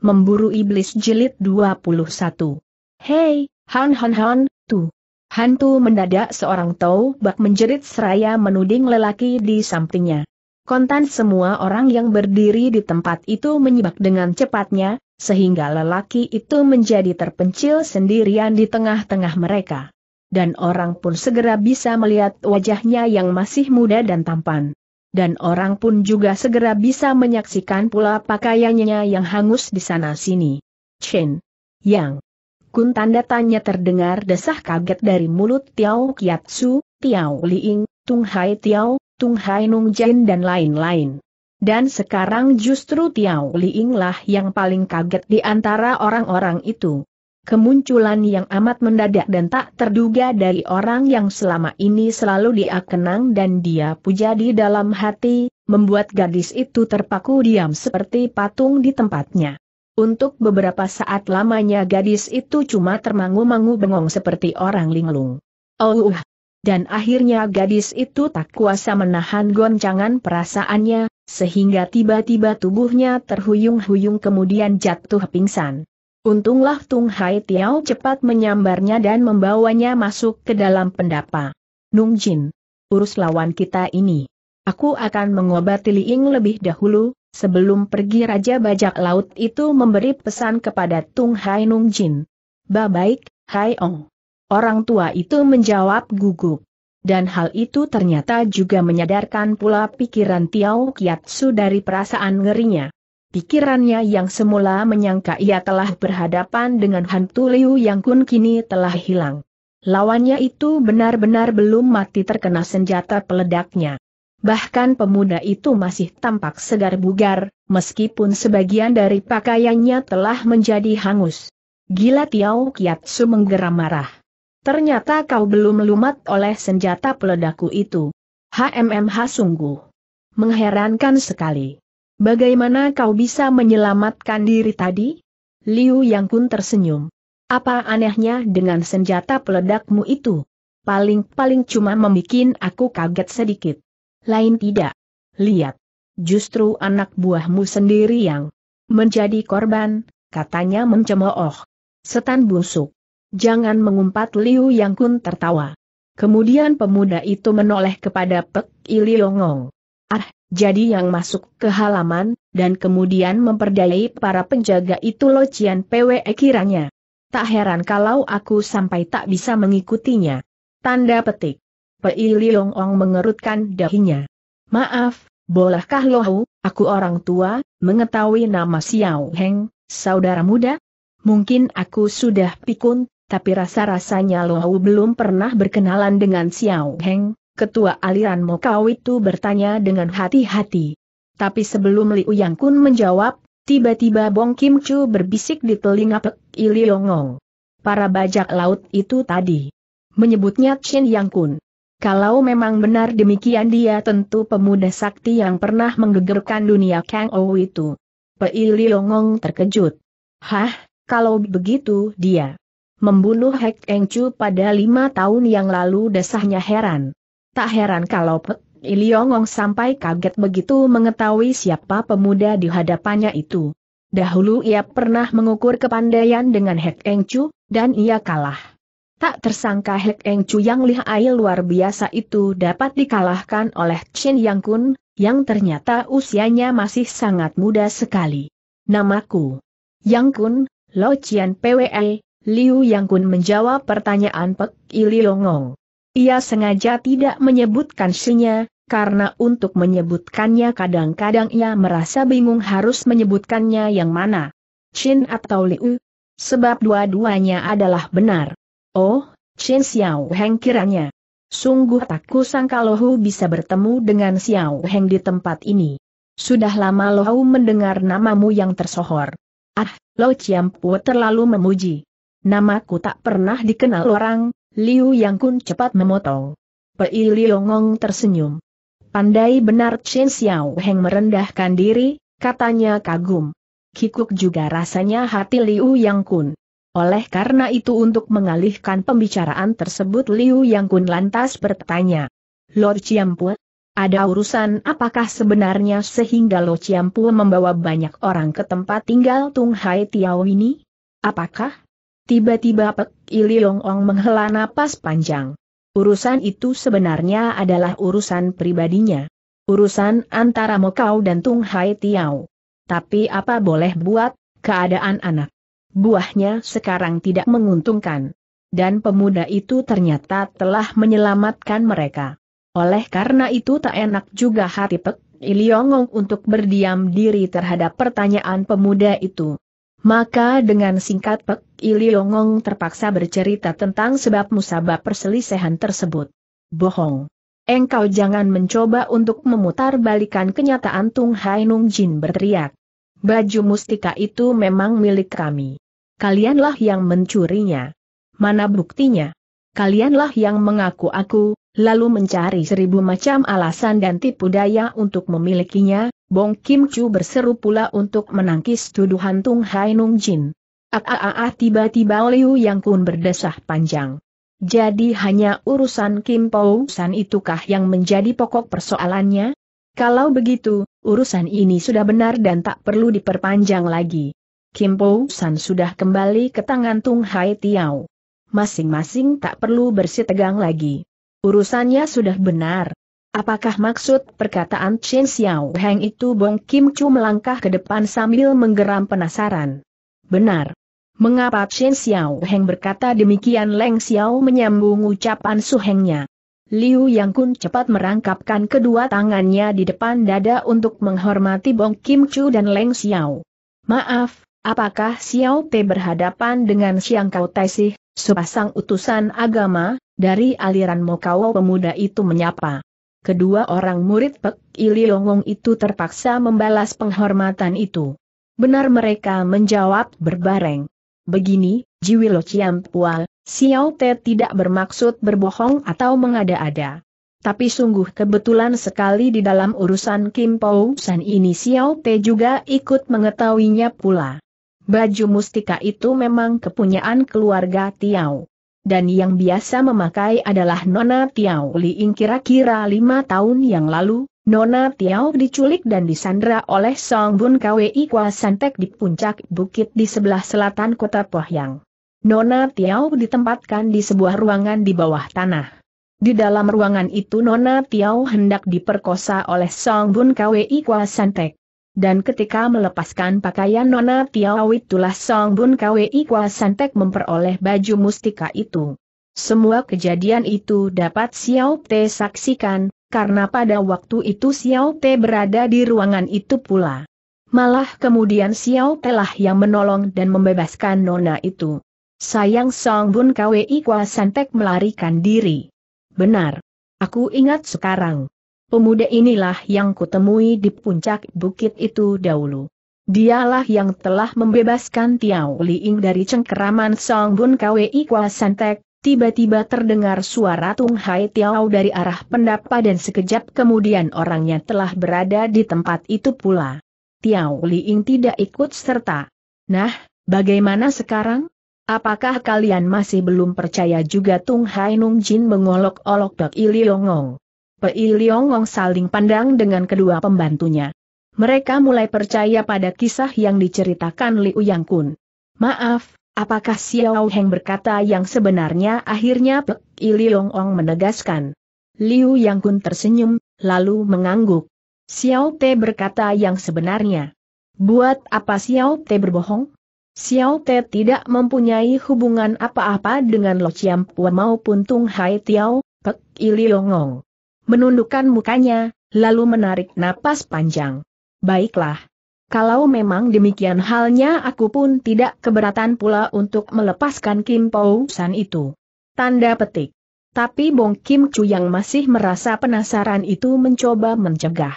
Memburu Iblis Jilid 21. Hei, Han Han Han, tu. Hantu mendadak seorang tau bak menjerit seraya menuding lelaki di sampingnya. Kontan semua orang yang berdiri di tempat itu menyebak dengan cepatnya, sehingga lelaki itu menjadi terpencil sendirian di tengah-tengah mereka. Dan orang pun segera bisa melihat wajahnya yang masih muda dan tampan dan orang pun juga segera bisa menyaksikan pula pakaiannya yang hangus di sana-sini. Chen Yang Kun tanda tanya terdengar desah kaget dari mulut Tiao Kiatsu, Tiao Liing, Tung Hai Tiao, Tung Hai Nung Jin dan lain-lain. Dan sekarang justru Tiao Liing lah yang paling kaget di antara orang-orang itu kemunculan yang amat mendadak dan tak terduga dari orang yang selama ini selalu dia kenang dan dia puja di dalam hati, membuat gadis itu terpaku diam seperti patung di tempatnya. Untuk beberapa saat lamanya gadis itu cuma termangu-mangu bengong seperti orang linglung. Oh, Dan akhirnya gadis itu tak kuasa menahan goncangan perasaannya, sehingga tiba-tiba tubuhnya terhuyung-huyung kemudian jatuh pingsan. Untunglah Tung Hai Tiao cepat menyambarnya dan membawanya masuk ke dalam pendapa. Nung Jin, urus lawan kita ini. Aku akan mengobati Li Ying lebih dahulu, sebelum pergi Raja Bajak Laut itu memberi pesan kepada Tung Hai Nung Jin. Baik, Hai Ong. Orang tua itu menjawab gugup. Dan hal itu ternyata juga menyadarkan pula pikiran Tiao Kiatsu dari perasaan ngerinya. Pikirannya yang semula menyangka ia telah berhadapan dengan hantu Liu Yang Kun kini telah hilang. Lawannya itu benar-benar belum mati terkena senjata peledaknya. Bahkan pemuda itu masih tampak segar bugar, meskipun sebagian dari pakaiannya telah menjadi hangus. Gila Tiao Kiatsu menggeram marah. Ternyata kau belum lumat oleh senjata peledaku itu. HMMH sungguh. Mengherankan sekali. Bagaimana kau bisa menyelamatkan diri tadi? Liu Yang Kun tersenyum. Apa anehnya dengan senjata peledakmu itu? Paling-paling cuma membuat aku kaget sedikit. Lain tidak. Lihat. Justru anak buahmu sendiri yang menjadi korban, katanya mencemooh. Setan busuk. Jangan mengumpat Liu Yang Kun tertawa. Kemudian pemuda itu menoleh kepada Pek Iliongong. Ah, jadi yang masuk ke halaman, dan kemudian memperdayai para penjaga itu locian PWE kiranya. Tak heran kalau aku sampai tak bisa mengikutinya. Tanda petik. Pei Liong Ong mengerutkan dahinya. Maaf, bolehkah lohu, aku orang tua, mengetahui nama Xiao Heng, saudara muda? Mungkin aku sudah pikun, tapi rasa-rasanya lohu belum pernah berkenalan dengan Xiao Heng, Ketua aliran Mokau itu bertanya dengan hati-hati. Tapi sebelum Liu Yang Kun menjawab, tiba-tiba Bong Kim Chu berbisik di telinga Pek Iliongo. Para bajak laut itu tadi. Menyebutnya Chen Yang Kun. Kalau memang benar demikian dia tentu pemuda sakti yang pernah menggegerkan dunia Kang Ou itu. Pei Liongong terkejut. Hah, kalau begitu dia membunuh Hek Eng Chu pada lima tahun yang lalu desahnya heran. Tak heran kalau Iliongong sampai kaget begitu mengetahui siapa pemuda di hadapannya itu. Dahulu ia pernah mengukur kepandaian dengan Hek Eng Chu, dan ia kalah. Tak tersangka Hek Eng Chu yang lihai luar biasa itu dapat dikalahkan oleh Chen Yang Kun, yang ternyata usianya masih sangat muda sekali. Namaku Yang Kun, Lo Chian PWE, Liu Yang Kun menjawab pertanyaan Pek Iliongong. Ia sengaja tidak menyebutkan sinya, karena untuk menyebutkannya kadang-kadang ia merasa bingung harus menyebutkannya yang mana. Chin atau Liu? Sebab dua-duanya adalah benar. Oh, Chin Xiao Heng kiranya. Sungguh tak kusangka Hu bisa bertemu dengan Xiao Heng di tempat ini. Sudah lama Lohu mendengar namamu yang tersohor. Ah, Lo Chiampu terlalu memuji. Namaku tak pernah dikenal orang, Liu Yang Kun cepat memotong. Pei Liongong tersenyum. Pandai benar Chen Xiao Heng merendahkan diri, katanya kagum. Kikuk juga rasanya hati Liu Yang Kun. Oleh karena itu untuk mengalihkan pembicaraan tersebut Liu Yang Kun lantas bertanya. Lord Chiampu, ada urusan apakah sebenarnya sehingga Lo Chiampu membawa banyak orang ke tempat tinggal Tung Hai Tiao ini? Apakah Tiba-tiba Pek Iliong Ong menghela napas panjang. Urusan itu sebenarnya adalah urusan pribadinya. Urusan antara Mokau dan Tung Hai Tiao. Tapi apa boleh buat, keadaan anak. Buahnya sekarang tidak menguntungkan. Dan pemuda itu ternyata telah menyelamatkan mereka. Oleh karena itu tak enak juga hati Pek Iliong Ong untuk berdiam diri terhadap pertanyaan pemuda itu. Maka dengan singkat Pek Iliongong terpaksa bercerita tentang sebab musabab perselisihan tersebut. Bohong. Engkau jangan mencoba untuk memutar balikan kenyataan Tung Hai Nung Jin berteriak. Baju mustika itu memang milik kami. Kalianlah yang mencurinya. Mana buktinya? Kalianlah yang mengaku aku, lalu mencari seribu macam alasan dan tipu daya untuk memilikinya, Bong Kim Chu berseru pula untuk menangkis tuduhan Tung Hai Nung Jin. Ah, ah, ah, ah tiba-tiba Liu Yang Kun berdesah panjang. Jadi hanya urusan Kim Pou San itukah yang menjadi pokok persoalannya? Kalau begitu, urusan ini sudah benar dan tak perlu diperpanjang lagi. Kim Pou San sudah kembali ke tangan Tung Hai Tiao. Masing-masing tak perlu bersitegang lagi. Urusannya sudah benar. Apakah maksud perkataan Chen Xiao Heng itu Bong Kim Chu melangkah ke depan sambil menggeram penasaran? Benar. Mengapa Chen Xiao Heng berkata demikian Leng Xiao menyambung ucapan Su Hengnya. Liu Yang Kun cepat merangkapkan kedua tangannya di depan dada untuk menghormati Bong Kim Chu dan Leng Xiao. Maaf, apakah Xiao Te berhadapan dengan Xiang Kau Taisih, sepasang utusan agama, dari aliran Mokawo pemuda itu menyapa. Kedua orang murid Pek Iliongong itu terpaksa membalas penghormatan itu. Benar mereka menjawab berbareng. Begini, Jiwilo Pual, Xiao Te tidak bermaksud berbohong atau mengada-ada. Tapi sungguh kebetulan sekali di dalam urusan Kim Pou San ini Xiao Te juga ikut mengetahuinya pula. Baju mustika itu memang kepunyaan keluarga Tiao dan yang biasa memakai adalah Nona Tiao Liing kira-kira lima tahun yang lalu, Nona Tiao diculik dan disandra oleh Song Bun Kwei Kwa Santek di puncak bukit di sebelah selatan kota Pohyang. Nona Tiao ditempatkan di sebuah ruangan di bawah tanah. Di dalam ruangan itu Nona Tiao hendak diperkosa oleh Song Bun Kwei Kwa Santek dan ketika melepaskan pakaian Nona Tiawit itulah Song Bun Kwi Kwa Santek memperoleh baju mustika itu. Semua kejadian itu dapat Xiao Te saksikan, karena pada waktu itu Xiao Te berada di ruangan itu pula. Malah kemudian Xiao Te lah yang menolong dan membebaskan Nona itu. Sayang Song Bun Kwi Kwa Santek melarikan diri. Benar. Aku ingat sekarang. Pemuda inilah yang kutemui di puncak bukit itu dahulu. Dialah yang telah membebaskan Tiao Liing dari cengkeraman Song Bun Kwei Kwa Santek, tiba-tiba terdengar suara Tung Hai Tiao dari arah pendapa dan sekejap kemudian orangnya telah berada di tempat itu pula. Tiao Liing tidak ikut serta. Nah, bagaimana sekarang? Apakah kalian masih belum percaya juga Tung Hai Nung Jin mengolok-olok Dok Ilionggong? Pei Liongong saling pandang dengan kedua pembantunya. Mereka mulai percaya pada kisah yang diceritakan Liu Yang Kun. Maaf, apakah Xiao Heng berkata yang sebenarnya akhirnya Pei Liongong menegaskan. Liu Yang Kun tersenyum, lalu mengangguk. Xiao Te berkata yang sebenarnya. Buat apa Xiao Te berbohong? Xiao Te tidak mempunyai hubungan apa-apa dengan Lo Chiam Pua maupun Tung Hai Tiao, Pek Iliongong menundukkan mukanya, lalu menarik napas panjang. Baiklah. Kalau memang demikian halnya aku pun tidak keberatan pula untuk melepaskan Kim Pou San itu. Tanda petik. Tapi Bong Kim Chu yang masih merasa penasaran itu mencoba mencegah.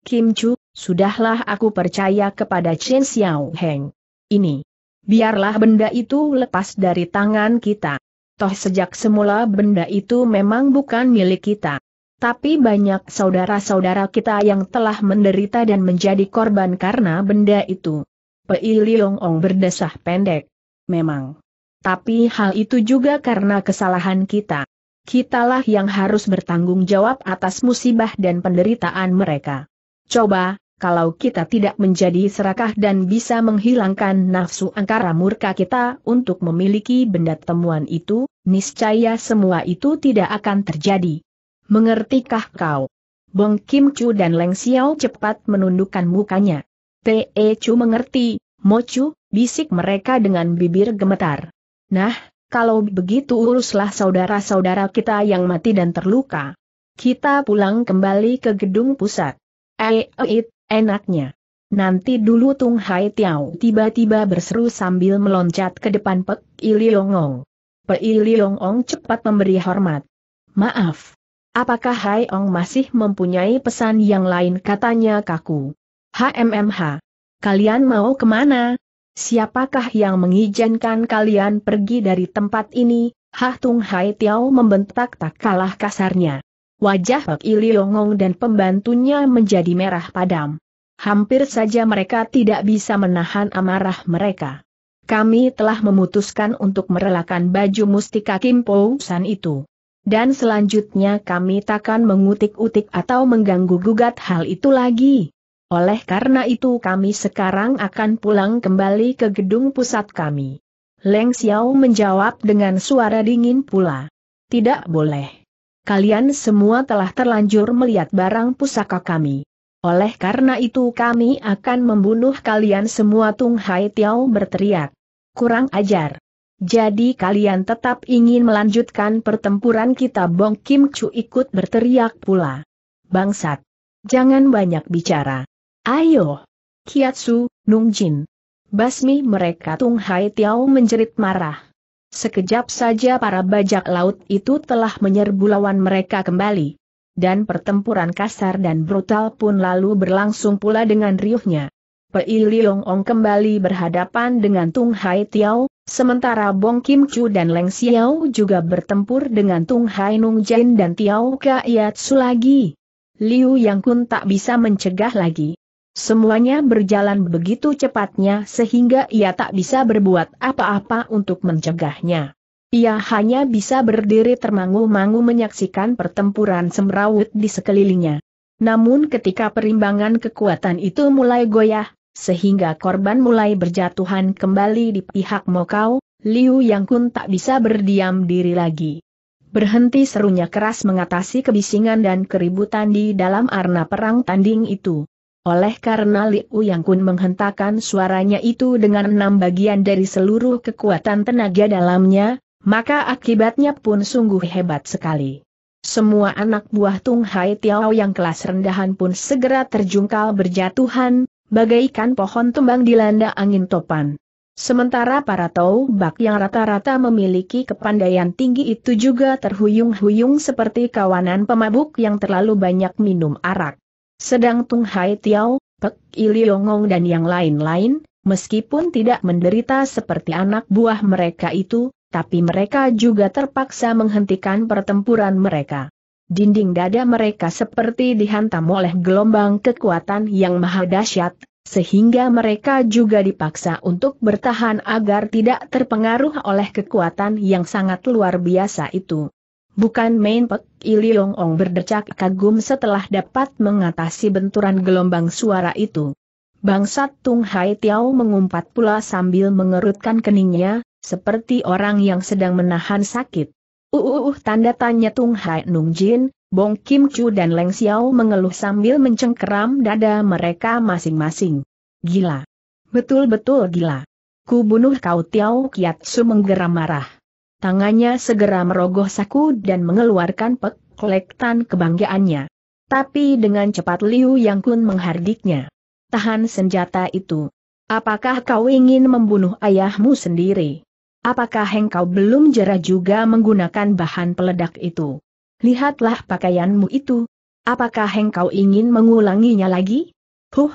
Kim Chu, sudahlah aku percaya kepada Chen Xiao Heng. Ini. Biarlah benda itu lepas dari tangan kita. Toh sejak semula benda itu memang bukan milik kita. Tapi banyak saudara-saudara kita yang telah menderita dan menjadi korban karena benda itu. Pei Liong Ong berdesah pendek. Memang. Tapi hal itu juga karena kesalahan kita. Kitalah yang harus bertanggung jawab atas musibah dan penderitaan mereka. Coba, kalau kita tidak menjadi serakah dan bisa menghilangkan nafsu angkara murka kita untuk memiliki benda temuan itu, niscaya semua itu tidak akan terjadi. Mengertikah kau? Bong Kim Chu dan Leng Xiao cepat menundukkan mukanya. Te e Chu mengerti, Mo Chu, bisik mereka dengan bibir gemetar. Nah, kalau begitu uruslah saudara-saudara kita yang mati dan terluka. Kita pulang kembali ke gedung pusat. Eh, enaknya. Nanti dulu Tung Hai Tiao tiba-tiba berseru sambil meloncat ke depan Pek Iliongong. Pek Iliongong cepat memberi hormat. Maaf, Apakah Hai Ong masih mempunyai pesan yang lain katanya kaku. HMMH. Kalian mau kemana? Siapakah yang mengizinkan kalian pergi dari tempat ini? Hah Tung Hai Tiao membentak tak kalah kasarnya. Wajah Hek Iliongong dan pembantunya menjadi merah padam. Hampir saja mereka tidak bisa menahan amarah mereka. Kami telah memutuskan untuk merelakan baju mustika Kim Pou San itu. Dan selanjutnya kami takkan mengutik-utik atau mengganggu-gugat hal itu lagi. Oleh karena itu kami sekarang akan pulang kembali ke gedung pusat kami. Leng Xiao menjawab dengan suara dingin pula. Tidak boleh. Kalian semua telah terlanjur melihat barang pusaka kami. Oleh karena itu kami akan membunuh kalian semua Tung Hai Tiao berteriak. Kurang ajar. Jadi kalian tetap ingin melanjutkan pertempuran kita Bong Kim Chu ikut berteriak pula. Bangsat! Jangan banyak bicara. Ayo! Kiatsu, Nung Jin. Basmi mereka Tung Hai Tiao menjerit marah. Sekejap saja para bajak laut itu telah menyerbu lawan mereka kembali. Dan pertempuran kasar dan brutal pun lalu berlangsung pula dengan riuhnya. Pei Liong Ong kembali berhadapan dengan Tung Hai Tiao, sementara Bong Kim Chu dan Leng Xiao juga bertempur dengan Tung Hai Nung Jin dan Tiao Ka Su lagi. Liu Yang Kun tak bisa mencegah lagi. Semuanya berjalan begitu cepatnya sehingga ia tak bisa berbuat apa-apa untuk mencegahnya. Ia hanya bisa berdiri termangu-mangu menyaksikan pertempuran semrawut di sekelilingnya. Namun ketika perimbangan kekuatan itu mulai goyah, sehingga korban mulai berjatuhan kembali di pihak Mokau, Liu Yang Kun tak bisa berdiam diri lagi. Berhenti serunya keras mengatasi kebisingan dan keributan di dalam arena perang tanding itu. Oleh karena Liu Yang Kun menghentakkan suaranya itu dengan enam bagian dari seluruh kekuatan tenaga dalamnya, maka akibatnya pun sungguh hebat sekali. Semua anak buah Tung Hai Tiao yang kelas rendahan pun segera terjungkal berjatuhan, bagaikan pohon tumbang dilanda angin topan. Sementara para bak yang rata-rata memiliki kepandaian tinggi itu juga terhuyung-huyung seperti kawanan pemabuk yang terlalu banyak minum arak. Sedang Tung Hai Tiao, Pek Iliongong dan yang lain-lain, meskipun tidak menderita seperti anak buah mereka itu, tapi mereka juga terpaksa menghentikan pertempuran mereka. Dinding dada mereka seperti dihantam oleh gelombang kekuatan yang maha dahsyat, sehingga mereka juga dipaksa untuk bertahan agar tidak terpengaruh oleh kekuatan yang sangat luar biasa itu. Bukan main Pek Iliong Ong berdecak kagum setelah dapat mengatasi benturan gelombang suara itu. Bangsat Tung Hai Tiao mengumpat pula sambil mengerutkan keningnya, seperti orang yang sedang menahan sakit. Uh, uh, uh, tanda tanya Tung Hai Nung Jin, Bong Kim Chu dan Leng Xiao mengeluh sambil mencengkeram dada mereka masing-masing. Gila. Betul-betul gila. Ku bunuh kau Tiao Kiatsu menggeram marah. Tangannya segera merogoh saku dan mengeluarkan pek kolektan kebanggaannya. Tapi dengan cepat Liu Yang Kun menghardiknya. Tahan senjata itu. Apakah kau ingin membunuh ayahmu sendiri? Apakah engkau belum jera juga menggunakan bahan peledak itu? Lihatlah pakaianmu itu. Apakah engkau ingin mengulanginya lagi? Huh!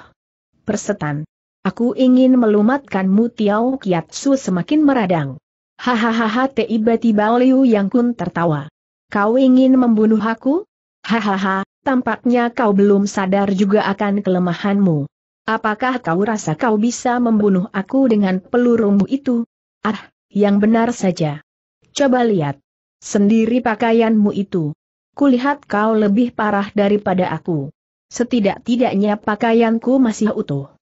Persetan. Aku ingin melumatkanmu Tiao su semakin meradang. Hahaha tiba-tiba Liu Yang Kun tertawa. Kau ingin membunuh aku? Hahaha, tampaknya kau belum sadar juga akan kelemahanmu. Apakah kau rasa kau bisa membunuh aku dengan pelurungmu itu? Ah, yang benar saja. Coba lihat. Sendiri pakaianmu itu. Kulihat kau lebih parah daripada aku. Setidak-tidaknya pakaianku masih utuh.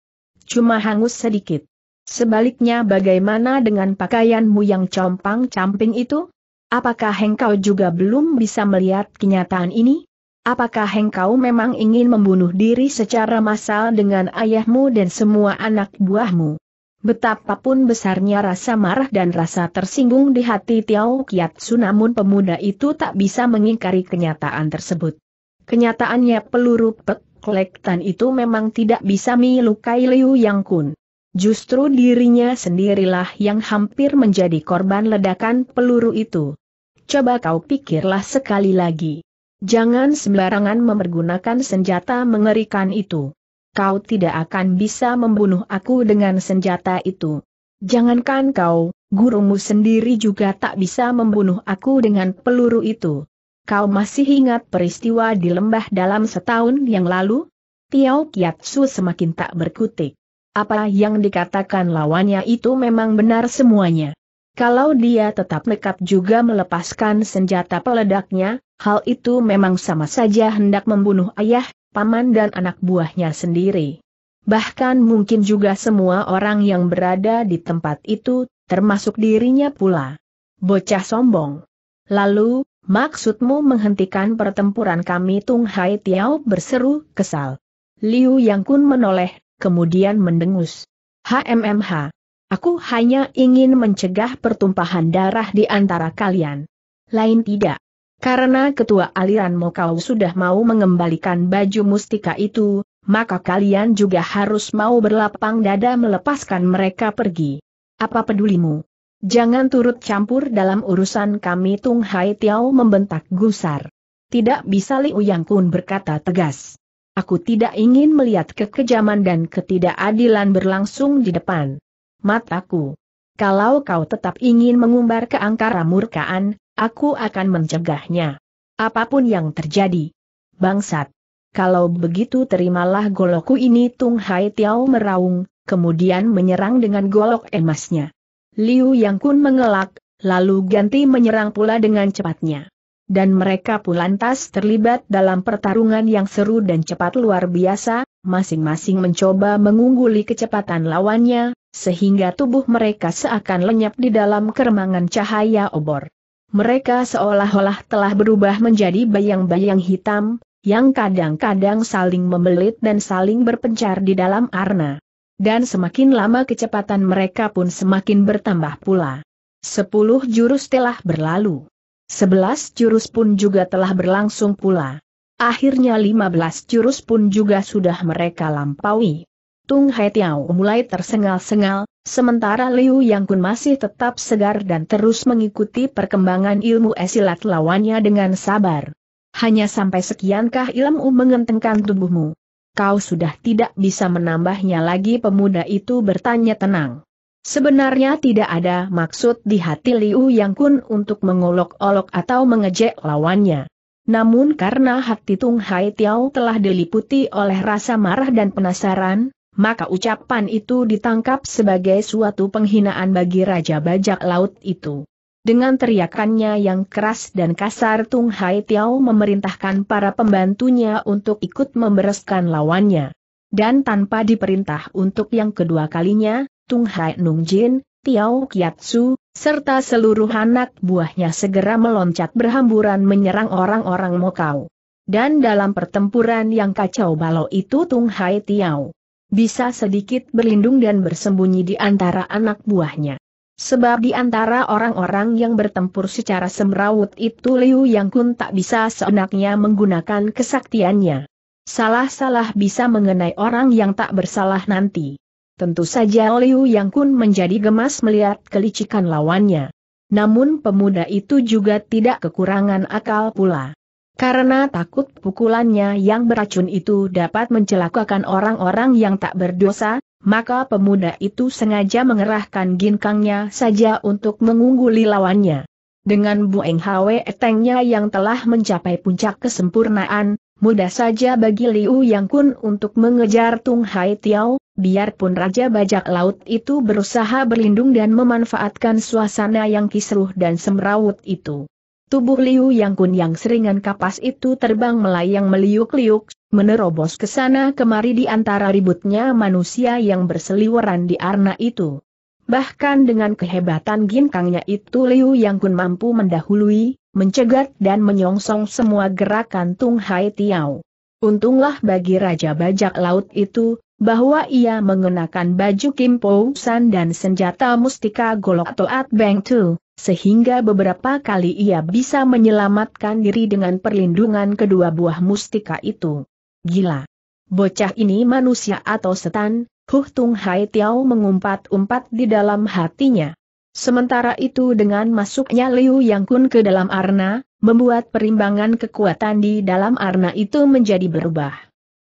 Cuma hangus sedikit. Sebaliknya bagaimana dengan pakaianmu yang compang-camping itu? Apakah engkau juga belum bisa melihat kenyataan ini? Apakah engkau memang ingin membunuh diri secara massal dengan ayahmu dan semua anak buahmu? Betapapun besarnya rasa marah dan rasa tersinggung di hati Tiao Kiatsu namun pemuda itu tak bisa mengingkari kenyataan tersebut. Kenyataannya peluru peklek tan itu memang tidak bisa melukai Liu Yang Kun. Justru dirinya sendirilah yang hampir menjadi korban ledakan peluru itu. Coba kau pikirlah sekali lagi. Jangan sembarangan mempergunakan senjata mengerikan itu kau tidak akan bisa membunuh aku dengan senjata itu. Jangankan kau, gurumu sendiri juga tak bisa membunuh aku dengan peluru itu. Kau masih ingat peristiwa di lembah dalam setahun yang lalu? Tiao Kiatsu semakin tak berkutik. Apa yang dikatakan lawannya itu memang benar semuanya. Kalau dia tetap nekat juga melepaskan senjata peledaknya, hal itu memang sama saja hendak membunuh ayah paman dan anak buahnya sendiri. Bahkan mungkin juga semua orang yang berada di tempat itu, termasuk dirinya pula. Bocah sombong. Lalu, maksudmu menghentikan pertempuran kami Tung Hai Tiao berseru kesal. Liu Yang Kun menoleh, kemudian mendengus. HMMH. Aku hanya ingin mencegah pertumpahan darah di antara kalian. Lain tidak. Karena ketua aliran Mokau sudah mau mengembalikan baju mustika itu, maka kalian juga harus mau berlapang dada melepaskan mereka pergi. Apa pedulimu? Jangan turut campur dalam urusan kami Tung Hai Tiao membentak gusar. Tidak bisa Liu Yang Kun berkata tegas. Aku tidak ingin melihat kekejaman dan ketidakadilan berlangsung di depan mataku. Kalau kau tetap ingin mengumbar keangkara murkaan, Aku akan mencegahnya. Apapun yang terjadi. Bangsat. Kalau begitu terimalah goloku ini Tung Hai Tiao meraung, kemudian menyerang dengan golok emasnya. Liu Yang Kun mengelak, lalu ganti menyerang pula dengan cepatnya. Dan mereka pun lantas terlibat dalam pertarungan yang seru dan cepat luar biasa, masing-masing mencoba mengungguli kecepatan lawannya, sehingga tubuh mereka seakan lenyap di dalam keremangan cahaya obor mereka seolah-olah telah berubah menjadi bayang-bayang hitam, yang kadang-kadang saling membelit dan saling berpencar di dalam arna. Dan semakin lama kecepatan mereka pun semakin bertambah pula. Sepuluh jurus telah berlalu. Sebelas jurus pun juga telah berlangsung pula. Akhirnya lima belas jurus pun juga sudah mereka lampaui. Tung Hai Tiao mulai tersengal-sengal, Sementara Liu Yang Kun masih tetap segar dan terus mengikuti perkembangan ilmu esilat lawannya dengan sabar. Hanya sampai sekiankah ilmu mengentengkan tubuhmu? Kau sudah tidak bisa menambahnya lagi pemuda itu bertanya tenang. Sebenarnya tidak ada maksud di hati Liu Yang Kun untuk mengolok-olok atau mengejek lawannya. Namun karena hati Tung Hai Tiao telah diliputi oleh rasa marah dan penasaran, maka ucapan itu ditangkap sebagai suatu penghinaan bagi Raja Bajak Laut itu. Dengan teriakannya yang keras dan kasar Tung Hai Tiao memerintahkan para pembantunya untuk ikut membereskan lawannya. Dan tanpa diperintah untuk yang kedua kalinya, Tung Hai Nung Jin, Tiao Kiatsu, serta seluruh anak buahnya segera meloncat berhamburan menyerang orang-orang Mokau. Dan dalam pertempuran yang kacau balau itu Tung Hai Tiao bisa sedikit berlindung dan bersembunyi di antara anak buahnya. Sebab di antara orang-orang yang bertempur secara semrawut itu Liu Yang Kun tak bisa seenaknya menggunakan kesaktiannya. Salah-salah bisa mengenai orang yang tak bersalah nanti. Tentu saja Liu Yang Kun menjadi gemas melihat kelicikan lawannya. Namun pemuda itu juga tidak kekurangan akal pula. Karena takut pukulannya yang beracun itu dapat mencelakakan orang-orang yang tak berdosa, maka pemuda itu sengaja mengerahkan ginkangnya saja untuk mengungguli lawannya. Dengan Bueng Hwe Etengnya yang telah mencapai puncak kesempurnaan, mudah saja bagi Liu Yang Kun untuk mengejar Tung Hai Tiao, biarpun Raja Bajak Laut itu berusaha berlindung dan memanfaatkan suasana yang kisruh dan semrawut itu. Tubuh Liu Yang Kun yang seringan kapas itu terbang melayang meliuk-liuk, menerobos ke sana kemari di antara ributnya manusia yang berseliweran di arna itu. Bahkan dengan kehebatan ginkangnya itu Liu Yang Kun mampu mendahului, mencegat dan menyongsong semua gerakan Tung Hai Tiao. Untunglah bagi Raja Bajak Laut itu, bahwa ia mengenakan baju Kim Pou dan senjata mustika golok Toat Beng Tu sehingga beberapa kali ia bisa menyelamatkan diri dengan perlindungan kedua buah mustika itu. Gila! Bocah ini manusia atau setan, Huh Tung Hai Tiao mengumpat-umpat di dalam hatinya. Sementara itu dengan masuknya Liu Yang Kun ke dalam arna, membuat perimbangan kekuatan di dalam arna itu menjadi berubah.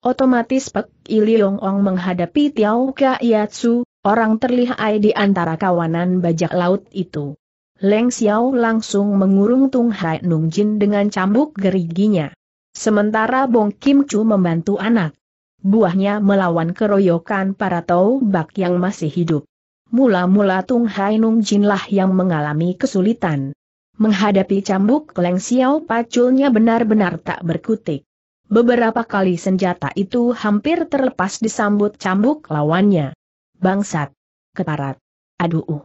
Otomatis Pek Iliong Ong menghadapi Tiao Ka Yatsu, orang terlihai di antara kawanan bajak laut itu. Leng Xiao langsung mengurung Tung Hai Nung Jin dengan cambuk geriginya. Sementara Bong Kim Chu membantu anak buahnya melawan keroyokan para Bak yang masih hidup. Mula-mula Tung Hai Nung Jin lah yang mengalami kesulitan. Menghadapi cambuk Leng Xiao paculnya benar-benar tak berkutik. Beberapa kali senjata itu hampir terlepas disambut cambuk lawannya. Bangsat! Keparat! Aduh!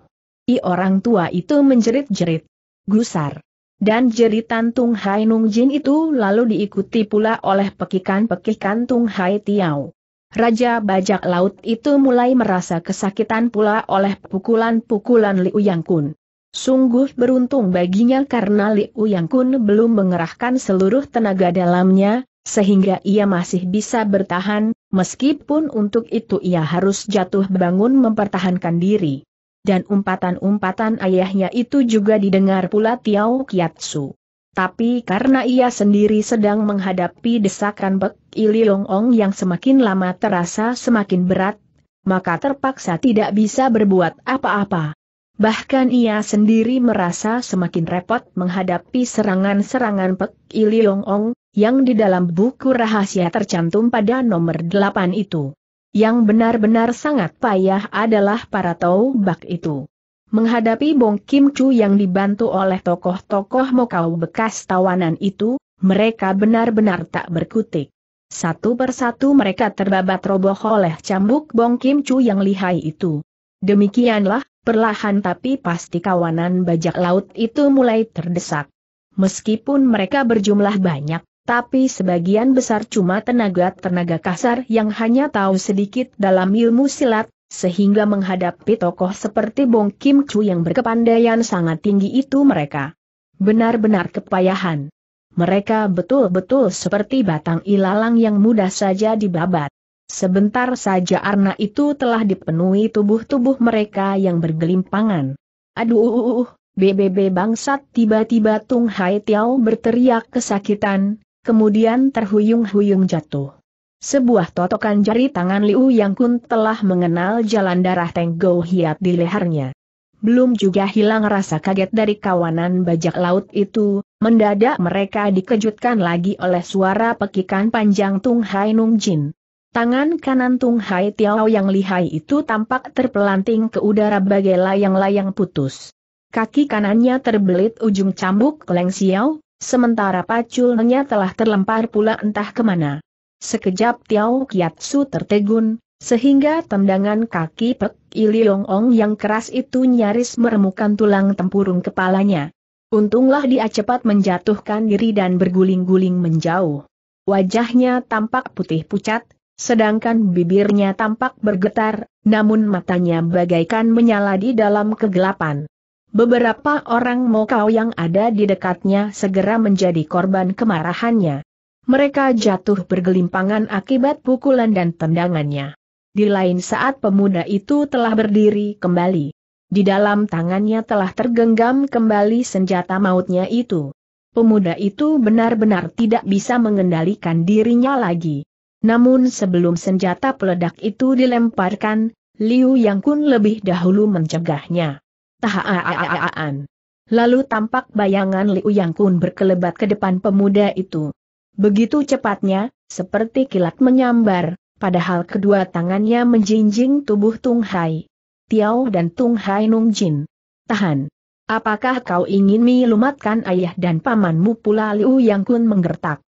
I orang tua itu menjerit-jerit. Gusar. Dan jeritan Tung Hai Nung Jin itu lalu diikuti pula oleh pekikan-pekikan Tung Hai Tiao. Raja bajak laut itu mulai merasa kesakitan pula oleh pukulan-pukulan Liu Yang Kun. Sungguh beruntung baginya karena Liu Yang Kun belum mengerahkan seluruh tenaga dalamnya, sehingga ia masih bisa bertahan, meskipun untuk itu ia harus jatuh bangun mempertahankan diri dan umpatan-umpatan ayahnya itu juga didengar pula Tiao Kiatsu. Tapi karena ia sendiri sedang menghadapi desakan Bek Ili Ong yang semakin lama terasa semakin berat, maka terpaksa tidak bisa berbuat apa-apa. Bahkan ia sendiri merasa semakin repot menghadapi serangan-serangan Pek Ili Ong, yang di dalam buku rahasia tercantum pada nomor 8 itu. Yang benar-benar sangat payah adalah para Bak itu. Menghadapi Bong Kim Chu yang dibantu oleh tokoh-tokoh Mokau bekas tawanan itu, mereka benar-benar tak berkutik. Satu persatu mereka terbabat roboh oleh cambuk Bong Kim Chu yang lihai itu. Demikianlah, perlahan tapi pasti kawanan bajak laut itu mulai terdesak. Meskipun mereka berjumlah banyak, tapi sebagian besar cuma tenaga-tenaga kasar yang hanya tahu sedikit dalam ilmu silat, sehingga menghadapi tokoh seperti Bong Kim Chu yang berkepandaian sangat tinggi itu mereka benar-benar kepayahan. Mereka betul-betul seperti batang ilalang yang mudah saja dibabat. Sebentar saja arna itu telah dipenuhi tubuh-tubuh mereka yang bergelimpangan. Aduh, uh, BBB bangsat tiba-tiba Tung Hai Tiao berteriak kesakitan, kemudian terhuyung-huyung jatuh. Sebuah totokan jari tangan Liu Yang Kun telah mengenal jalan darah Teng Go Hiat di lehernya. Belum juga hilang rasa kaget dari kawanan bajak laut itu, mendadak mereka dikejutkan lagi oleh suara pekikan panjang Tung Hai Nung Jin. Tangan kanan Tung Hai Tiao yang lihai itu tampak terpelanting ke udara bagai layang-layang putus. Kaki kanannya terbelit ujung cambuk Leng Xiao, Sementara paculnya telah terlempar pula entah kemana. Sekejap Tiao Kiatsu tertegun, sehingga tendangan kaki Pek Iliong Ong yang keras itu nyaris meremukan tulang tempurung kepalanya. Untunglah dia cepat menjatuhkan diri dan berguling-guling menjauh. Wajahnya tampak putih pucat, sedangkan bibirnya tampak bergetar, namun matanya bagaikan menyala di dalam kegelapan. Beberapa orang Mokau yang ada di dekatnya segera menjadi korban kemarahannya. Mereka jatuh bergelimpangan akibat pukulan dan tendangannya. Di lain saat pemuda itu telah berdiri kembali. Di dalam tangannya telah tergenggam kembali senjata mautnya itu. Pemuda itu benar-benar tidak bisa mengendalikan dirinya lagi. Namun sebelum senjata peledak itu dilemparkan, Liu Yang Kun lebih dahulu mencegahnya. Tahaan. Lalu tampak bayangan Liu Yang Kun berkelebat ke depan pemuda itu. Begitu cepatnya, seperti kilat menyambar, padahal kedua tangannya menjinjing tubuh Tung Hai. Tiao dan Tung Hai Nung Jin. Tahan. Apakah kau ingin melumatkan ayah dan pamanmu pula Liu Yang Kun menggertak?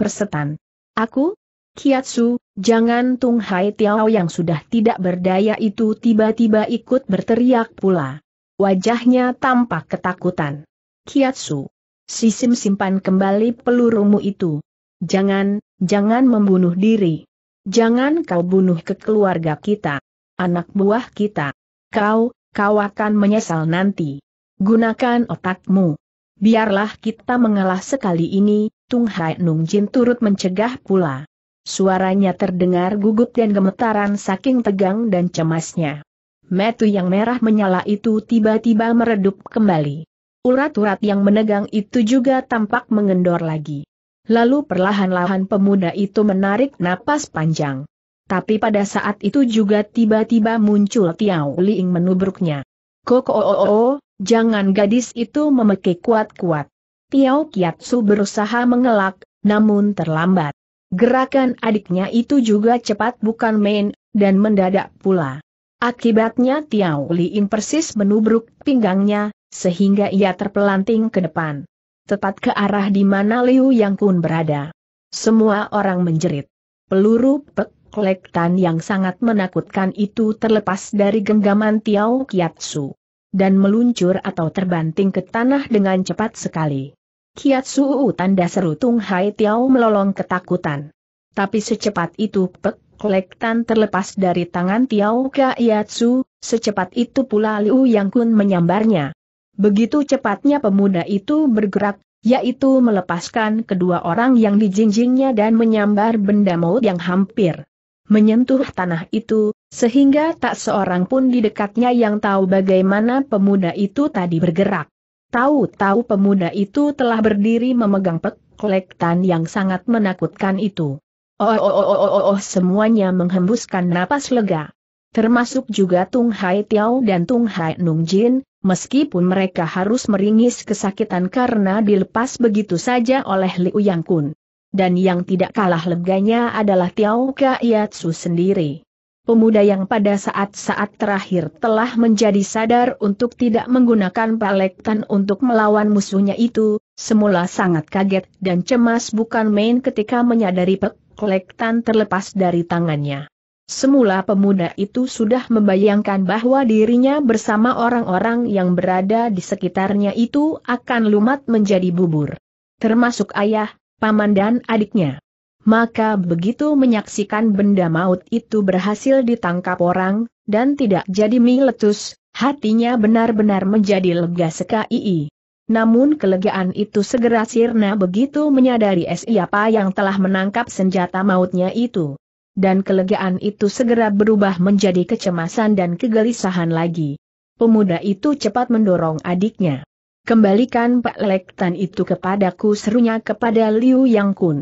Persetan. Aku? Kiatsu, jangan Tung Hai Tiao yang sudah tidak berdaya itu tiba-tiba ikut berteriak pula wajahnya tampak ketakutan. Kiatsu. Sisim simpan kembali pelurumu itu. Jangan, jangan membunuh diri. Jangan kau bunuh ke keluarga kita. Anak buah kita. Kau, kau akan menyesal nanti. Gunakan otakmu. Biarlah kita mengalah sekali ini, Tung Hai Nung Jin turut mencegah pula. Suaranya terdengar gugup dan gemetaran saking tegang dan cemasnya metu yang merah menyala itu tiba-tiba meredup kembali. Urat-urat yang menegang itu juga tampak mengendor lagi. Lalu perlahan-lahan pemuda itu menarik napas panjang. Tapi pada saat itu juga tiba-tiba muncul Tiao Liing menubruknya. Kok -o -o -o, jangan gadis itu memekik kuat-kuat. Tiao Kiatsu berusaha mengelak, namun terlambat. Gerakan adiknya itu juga cepat bukan main, dan mendadak pula. Akibatnya Tiao Liin persis menubruk pinggangnya, sehingga ia terpelanting ke depan. Tepat ke arah di mana Liu Yang Kun berada. Semua orang menjerit. Peluru peklektan tan yang sangat menakutkan itu terlepas dari genggaman Tiao Kiatsu. Dan meluncur atau terbanting ke tanah dengan cepat sekali. Kiatsu tanda seru Tung Hai Tiao melolong ketakutan. Tapi secepat itu pek kolektan terlepas dari tangan Tiao Kaiatsu, secepat itu pula Liu Yang Kun menyambarnya. Begitu cepatnya pemuda itu bergerak, yaitu melepaskan kedua orang yang dijinjingnya dan menyambar benda maut yang hampir menyentuh tanah itu, sehingga tak seorang pun di dekatnya yang tahu bagaimana pemuda itu tadi bergerak. Tahu-tahu pemuda itu telah berdiri memegang pek kolektan yang sangat menakutkan itu. Oh, oh, oh, oh, oh, oh, oh, semuanya menghembuskan napas lega. Termasuk juga Tung Hai Tiao dan Tung Hai Nung Jin, meskipun mereka harus meringis kesakitan karena dilepas begitu saja oleh Liu Yang Kun. Dan yang tidak kalah leganya adalah Tiao Yatsu sendiri. Pemuda yang pada saat-saat terakhir telah menjadi sadar untuk tidak menggunakan palektan untuk melawan musuhnya itu, semula sangat kaget dan cemas bukan main ketika menyadari Pek Kolektan terlepas dari tangannya. Semula pemuda itu sudah membayangkan bahwa dirinya bersama orang-orang yang berada di sekitarnya itu akan lumat menjadi bubur. Termasuk ayah, paman dan adiknya. Maka begitu menyaksikan benda maut itu berhasil ditangkap orang, dan tidak jadi meletus, hatinya benar-benar menjadi lega sekali. Namun kelegaan itu segera sirna begitu menyadari siapa yang telah menangkap senjata mautnya itu. Dan kelegaan itu segera berubah menjadi kecemasan dan kegelisahan lagi. Pemuda itu cepat mendorong adiknya. Kembalikan Pak Lektan itu kepadaku serunya kepada Liu Yang Kun.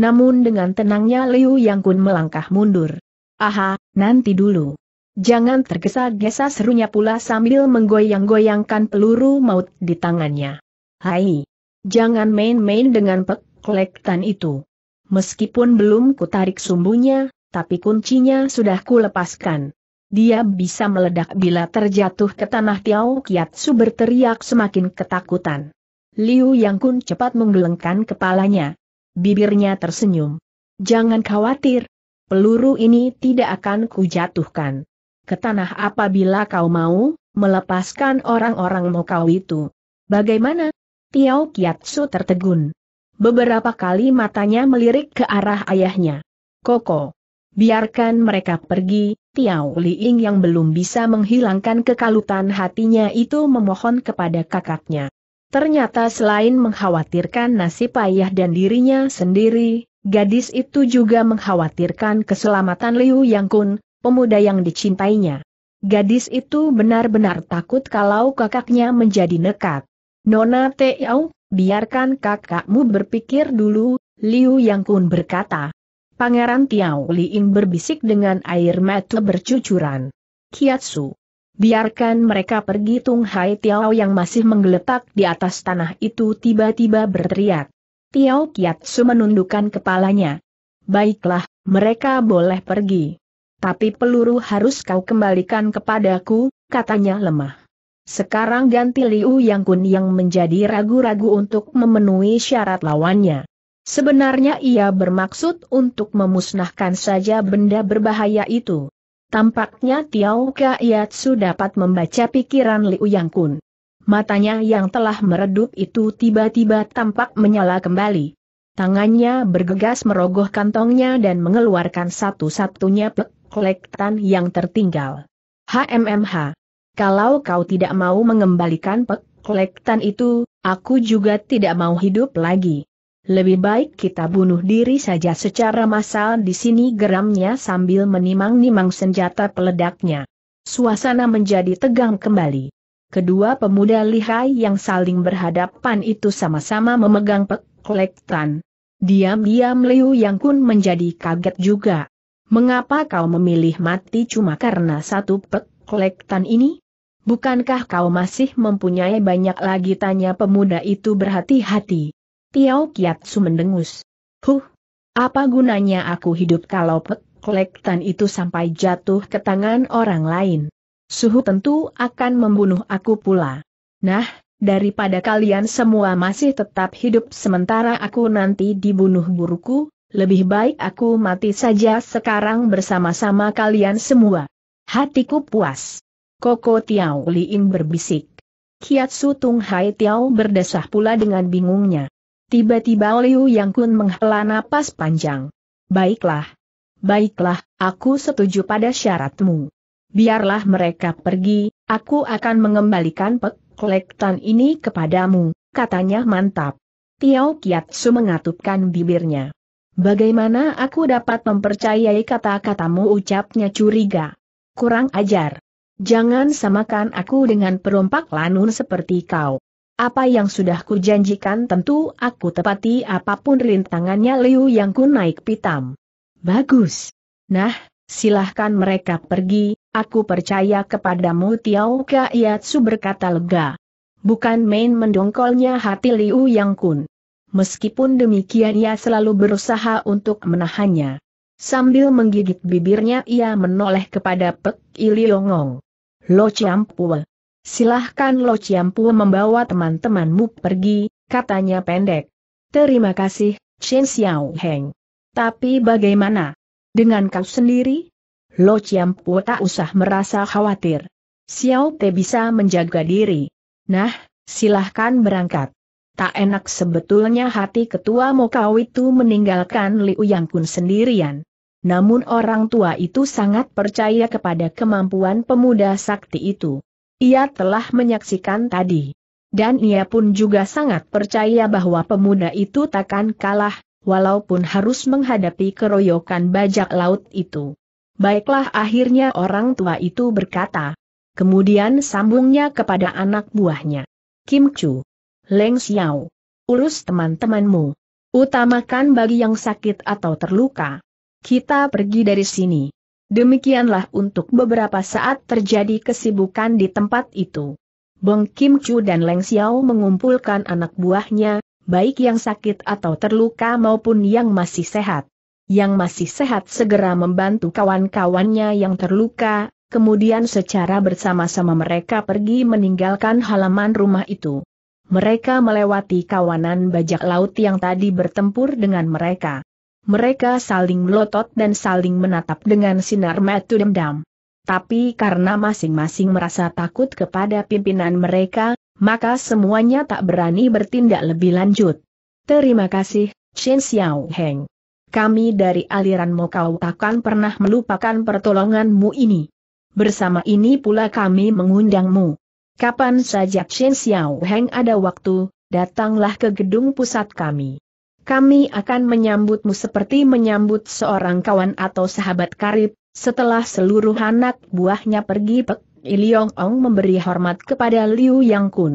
Namun dengan tenangnya Liu Yang Kun melangkah mundur. Aha, nanti dulu. Jangan tergesa-gesa serunya pula sambil menggoyang-goyangkan peluru maut di tangannya. Hai! Jangan main-main dengan tan itu. Meskipun belum kutarik sumbunya, tapi kuncinya sudah kulepaskan. Dia bisa meledak bila terjatuh ke tanah Tiao Kiatsu berteriak semakin ketakutan. Liu Yang Kun cepat menggelengkan kepalanya. Bibirnya tersenyum. Jangan khawatir. Peluru ini tidak akan kujatuhkan ke tanah apabila kau mau, melepaskan orang-orang Mokau itu. Bagaimana? Tiao Kiatsu tertegun. Beberapa kali matanya melirik ke arah ayahnya. Koko. Biarkan mereka pergi, Tiao Liing yang belum bisa menghilangkan kekalutan hatinya itu memohon kepada kakaknya. Ternyata selain mengkhawatirkan nasib ayah dan dirinya sendiri, gadis itu juga mengkhawatirkan keselamatan Liu Yang Kun, pemuda yang dicintainya. Gadis itu benar-benar takut kalau kakaknya menjadi nekat. Nona Teo, biarkan kakakmu berpikir dulu, Liu Yang Kun berkata. Pangeran Tiao Liing berbisik dengan air mata bercucuran. Kiatsu. Biarkan mereka pergi Tung Hai Tiao yang masih menggeletak di atas tanah itu tiba-tiba berteriak. Tiao Kiatsu menundukkan kepalanya. Baiklah, mereka boleh pergi. Tapi peluru harus kau kembalikan kepadaku, katanya lemah. Sekarang ganti Liu Yang Kun yang menjadi ragu-ragu untuk memenuhi syarat lawannya. Sebenarnya ia bermaksud untuk memusnahkan saja benda berbahaya itu. Tampaknya Tiao Kaiatsu dapat membaca pikiran Liu Yang Kun. Matanya yang telah meredup itu tiba-tiba tampak menyala kembali. Tangannya bergegas merogoh kantongnya dan mengeluarkan satu-satunya pek kolektan yang tertinggal. HMMH. Kalau kau tidak mau mengembalikan pek kolektan itu, aku juga tidak mau hidup lagi. Lebih baik kita bunuh diri saja secara massal di sini geramnya sambil menimang-nimang senjata peledaknya. Suasana menjadi tegang kembali. Kedua pemuda lihai yang saling berhadapan itu sama-sama memegang pek kolektan. Diam-diam Liu Yang Kun menjadi kaget juga mengapa kau memilih mati cuma karena satu peklektan ini? Bukankah kau masih mempunyai banyak lagi tanya pemuda itu berhati-hati? Tiao Kiatsu mendengus. Huh, apa gunanya aku hidup kalau peklektan itu sampai jatuh ke tangan orang lain? Suhu tentu akan membunuh aku pula. Nah, daripada kalian semua masih tetap hidup sementara aku nanti dibunuh buruku? lebih baik aku mati saja sekarang bersama-sama kalian semua. Hatiku puas. Koko Tiao Liing berbisik. Kiatsu Tung Hai Tiao berdesah pula dengan bingungnya. Tiba-tiba Liu Yang Kun menghela napas panjang. Baiklah. Baiklah, aku setuju pada syaratmu. Biarlah mereka pergi, aku akan mengembalikan peklektan ini kepadamu, katanya mantap. Tiao Kiatsu mengatupkan bibirnya. Bagaimana aku dapat mempercayai kata-katamu ucapnya curiga? Kurang ajar. Jangan samakan aku dengan perompak lanun seperti kau. Apa yang sudah kujanjikan tentu aku tepati apapun rintangannya Liu yang ku naik pitam. Bagus. Nah, silahkan mereka pergi, aku percaya kepadamu Tiao Kaiatsu berkata lega. Bukan main mendongkolnya hati Liu Yang Kun meskipun demikian ia selalu berusaha untuk menahannya. Sambil menggigit bibirnya ia menoleh kepada Pek Iliongong. Lo Ciampua. Silahkan Lo Ciampua membawa teman-temanmu pergi, katanya pendek. Terima kasih, Chen Xiao Heng. Tapi bagaimana? Dengan kau sendiri? Lo Ciampu tak usah merasa khawatir. Xiao Te bisa menjaga diri. Nah, silahkan berangkat. Tak enak sebetulnya hati ketua Mokau itu meninggalkan Liu Yang Kun sendirian. Namun orang tua itu sangat percaya kepada kemampuan pemuda sakti itu. Ia telah menyaksikan tadi. Dan ia pun juga sangat percaya bahwa pemuda itu takkan kalah, walaupun harus menghadapi keroyokan bajak laut itu. Baiklah akhirnya orang tua itu berkata. Kemudian sambungnya kepada anak buahnya. Kim Chu. Leng Xiao. urus teman-temanmu. Utamakan bagi yang sakit atau terluka. Kita pergi dari sini. Demikianlah untuk beberapa saat terjadi kesibukan di tempat itu. Bong Kim Chu dan Leng Xiao mengumpulkan anak buahnya, baik yang sakit atau terluka maupun yang masih sehat. Yang masih sehat segera membantu kawan-kawannya yang terluka, kemudian secara bersama-sama mereka pergi meninggalkan halaman rumah itu. Mereka melewati kawanan bajak laut yang tadi bertempur dengan mereka. Mereka saling melotot dan saling menatap dengan sinar metu dendam. Tapi karena masing-masing merasa takut kepada pimpinan mereka, maka semuanya tak berani bertindak lebih lanjut. Terima kasih, Chen Xiao Heng. Kami dari aliran Mokau takkan pernah melupakan pertolonganmu ini. Bersama ini pula kami mengundangmu. Kapan saja Chen Xiao Heng ada waktu, datanglah ke gedung pusat kami. Kami akan menyambutmu seperti menyambut seorang kawan atau sahabat karib, setelah seluruh anak buahnya pergi Pek Iliong Ong memberi hormat kepada Liu Yang Kun.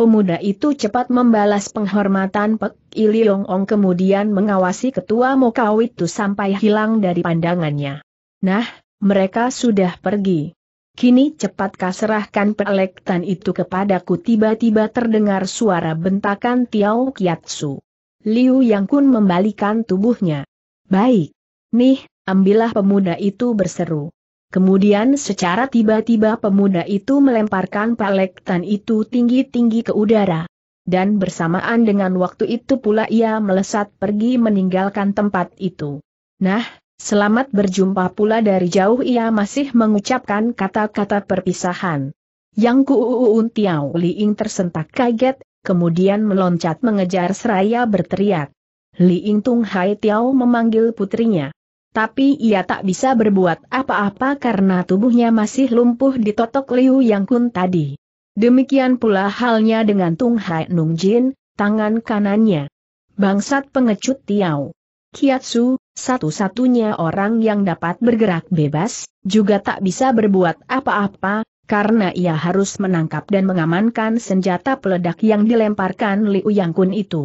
Pemuda itu cepat membalas penghormatan Pek Iliong Ong kemudian mengawasi ketua Mokawit itu sampai hilang dari pandangannya. Nah, mereka sudah pergi. Kini cepat serahkan pelektan itu kepadaku tiba-tiba terdengar suara bentakan Tiao Kiatsu. Liu Yang Kun membalikan tubuhnya. Baik. Nih, ambillah pemuda itu berseru. Kemudian secara tiba-tiba pemuda itu melemparkan pelektan itu tinggi-tinggi ke udara. Dan bersamaan dengan waktu itu pula ia melesat pergi meninggalkan tempat itu. Nah, Selamat berjumpa pula dari jauh ia masih mengucapkan kata-kata perpisahan. Yang kuuun Tiao Liing tersentak kaget, kemudian meloncat mengejar seraya berteriak. Liing Tung Hai Tiao memanggil putrinya. Tapi ia tak bisa berbuat apa-apa karena tubuhnya masih lumpuh ditotok Liu Yang Kun tadi. Demikian pula halnya dengan Tung Hai Nung Jin, tangan kanannya. Bangsat pengecut Tiao. Kiatsu, satu-satunya orang yang dapat bergerak bebas, juga tak bisa berbuat apa-apa, karena ia harus menangkap dan mengamankan senjata peledak yang dilemparkan Liu Yang Kun itu.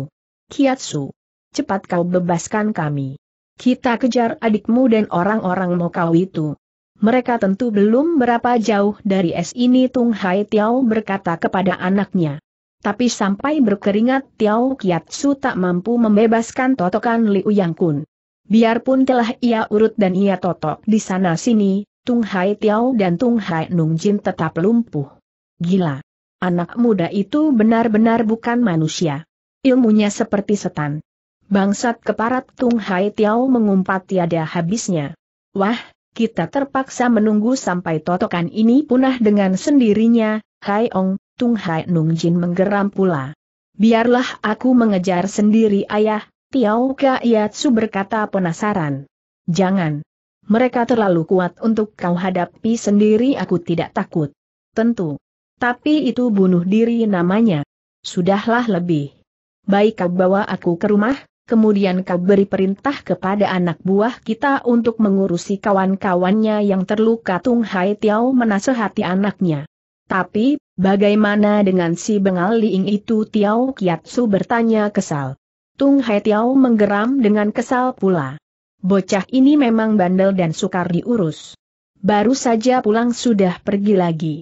Kiatsu, cepat kau bebaskan kami. Kita kejar adikmu dan orang-orang Mokau itu. Mereka tentu belum berapa jauh dari es ini Tung Hai Tiao berkata kepada anaknya. Tapi sampai berkeringat Tiao Kiatsu tak mampu membebaskan totokan Liu Yang Kun. Biarpun telah ia urut dan ia totok di sana-sini, Tung Hai Tiao dan Tung Hai Nung Jin tetap lumpuh. Gila. Anak muda itu benar-benar bukan manusia. Ilmunya seperti setan. Bangsat keparat Tung Hai Tiao mengumpat tiada habisnya. Wah, kita terpaksa menunggu sampai totokan ini punah dengan sendirinya, Hai Ong, Tung Hai Nung Jin menggeram pula. Biarlah aku mengejar sendiri ayah, Tiau Kaiatsu berkata penasaran. Jangan. Mereka terlalu kuat untuk kau hadapi sendiri aku tidak takut. Tentu. Tapi itu bunuh diri namanya. Sudahlah lebih. Baik kau bawa aku ke rumah, kemudian kau beri perintah kepada anak buah kita untuk mengurusi kawan-kawannya yang terluka Tung Hai Tiau menasehati anaknya. Tapi, bagaimana dengan si bengal liing itu Tiau Kiatsu bertanya kesal. Tung Hai Tiao menggeram dengan kesal pula. Bocah ini memang bandel dan sukar diurus. Baru saja pulang sudah pergi lagi.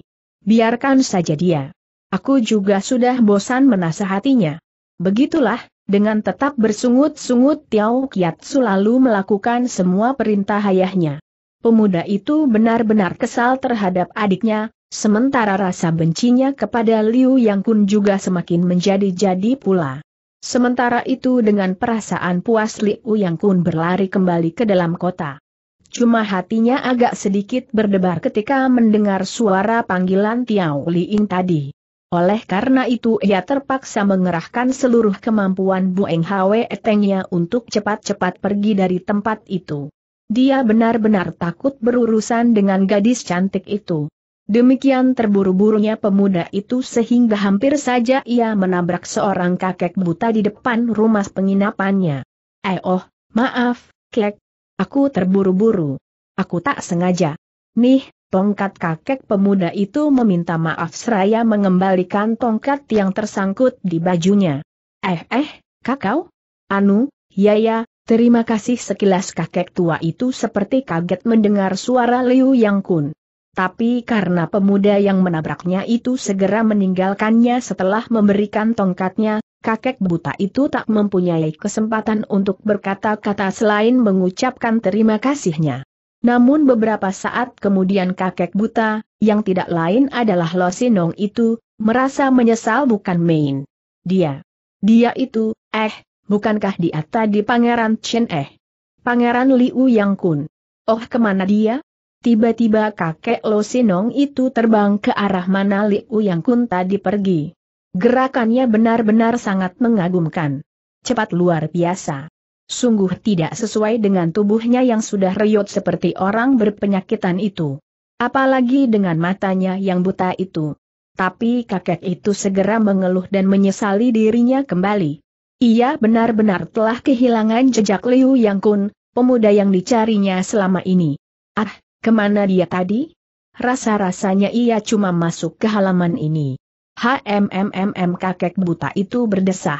Biarkan saja dia. Aku juga sudah bosan menasehatinya. Begitulah, dengan tetap bersungut-sungut Tiao Kiat selalu melakukan semua perintah ayahnya. Pemuda itu benar-benar kesal terhadap adiknya, sementara rasa bencinya kepada Liu Yang Kun juga semakin menjadi-jadi pula. Sementara itu dengan perasaan puas Liu Yang Kun berlari kembali ke dalam kota. Cuma hatinya agak sedikit berdebar ketika mendengar suara panggilan Tiao Li Ying tadi. Oleh karena itu ia terpaksa mengerahkan seluruh kemampuan Bueng Hwe Tengnya untuk cepat-cepat pergi dari tempat itu. Dia benar-benar takut berurusan dengan gadis cantik itu. Demikian terburu-burunya pemuda itu sehingga hampir saja ia menabrak seorang kakek buta di depan rumah penginapannya. Eh oh, maaf, kek. Aku terburu-buru. Aku tak sengaja. Nih, tongkat kakek pemuda itu meminta maaf seraya mengembalikan tongkat yang tersangkut di bajunya. Eh eh, kakau? Anu, ya ya, terima kasih sekilas kakek tua itu seperti kaget mendengar suara Liu Yang Kun. Tapi karena pemuda yang menabraknya itu segera meninggalkannya setelah memberikan tongkatnya, kakek buta itu tak mempunyai kesempatan untuk berkata-kata selain mengucapkan terima kasihnya. Namun beberapa saat kemudian kakek buta, yang tidak lain adalah Sinong itu, merasa menyesal bukan main. Dia. Dia itu, eh, bukankah dia tadi pangeran Chen eh? Pangeran Liu Yang Kun. Oh kemana dia? Tiba-tiba kakek Lo Sinong itu terbang ke arah mana Liu Yang Kun tadi pergi. Gerakannya benar-benar sangat mengagumkan. Cepat luar biasa. Sungguh tidak sesuai dengan tubuhnya yang sudah reyot seperti orang berpenyakitan itu. Apalagi dengan matanya yang buta itu. Tapi kakek itu segera mengeluh dan menyesali dirinya kembali. Ia benar-benar telah kehilangan jejak Liu Yang Kun, pemuda yang dicarinya selama ini. Ah, Kemana dia tadi? Rasa-rasanya ia cuma masuk ke halaman ini. HMMMM kakek buta itu berdesah.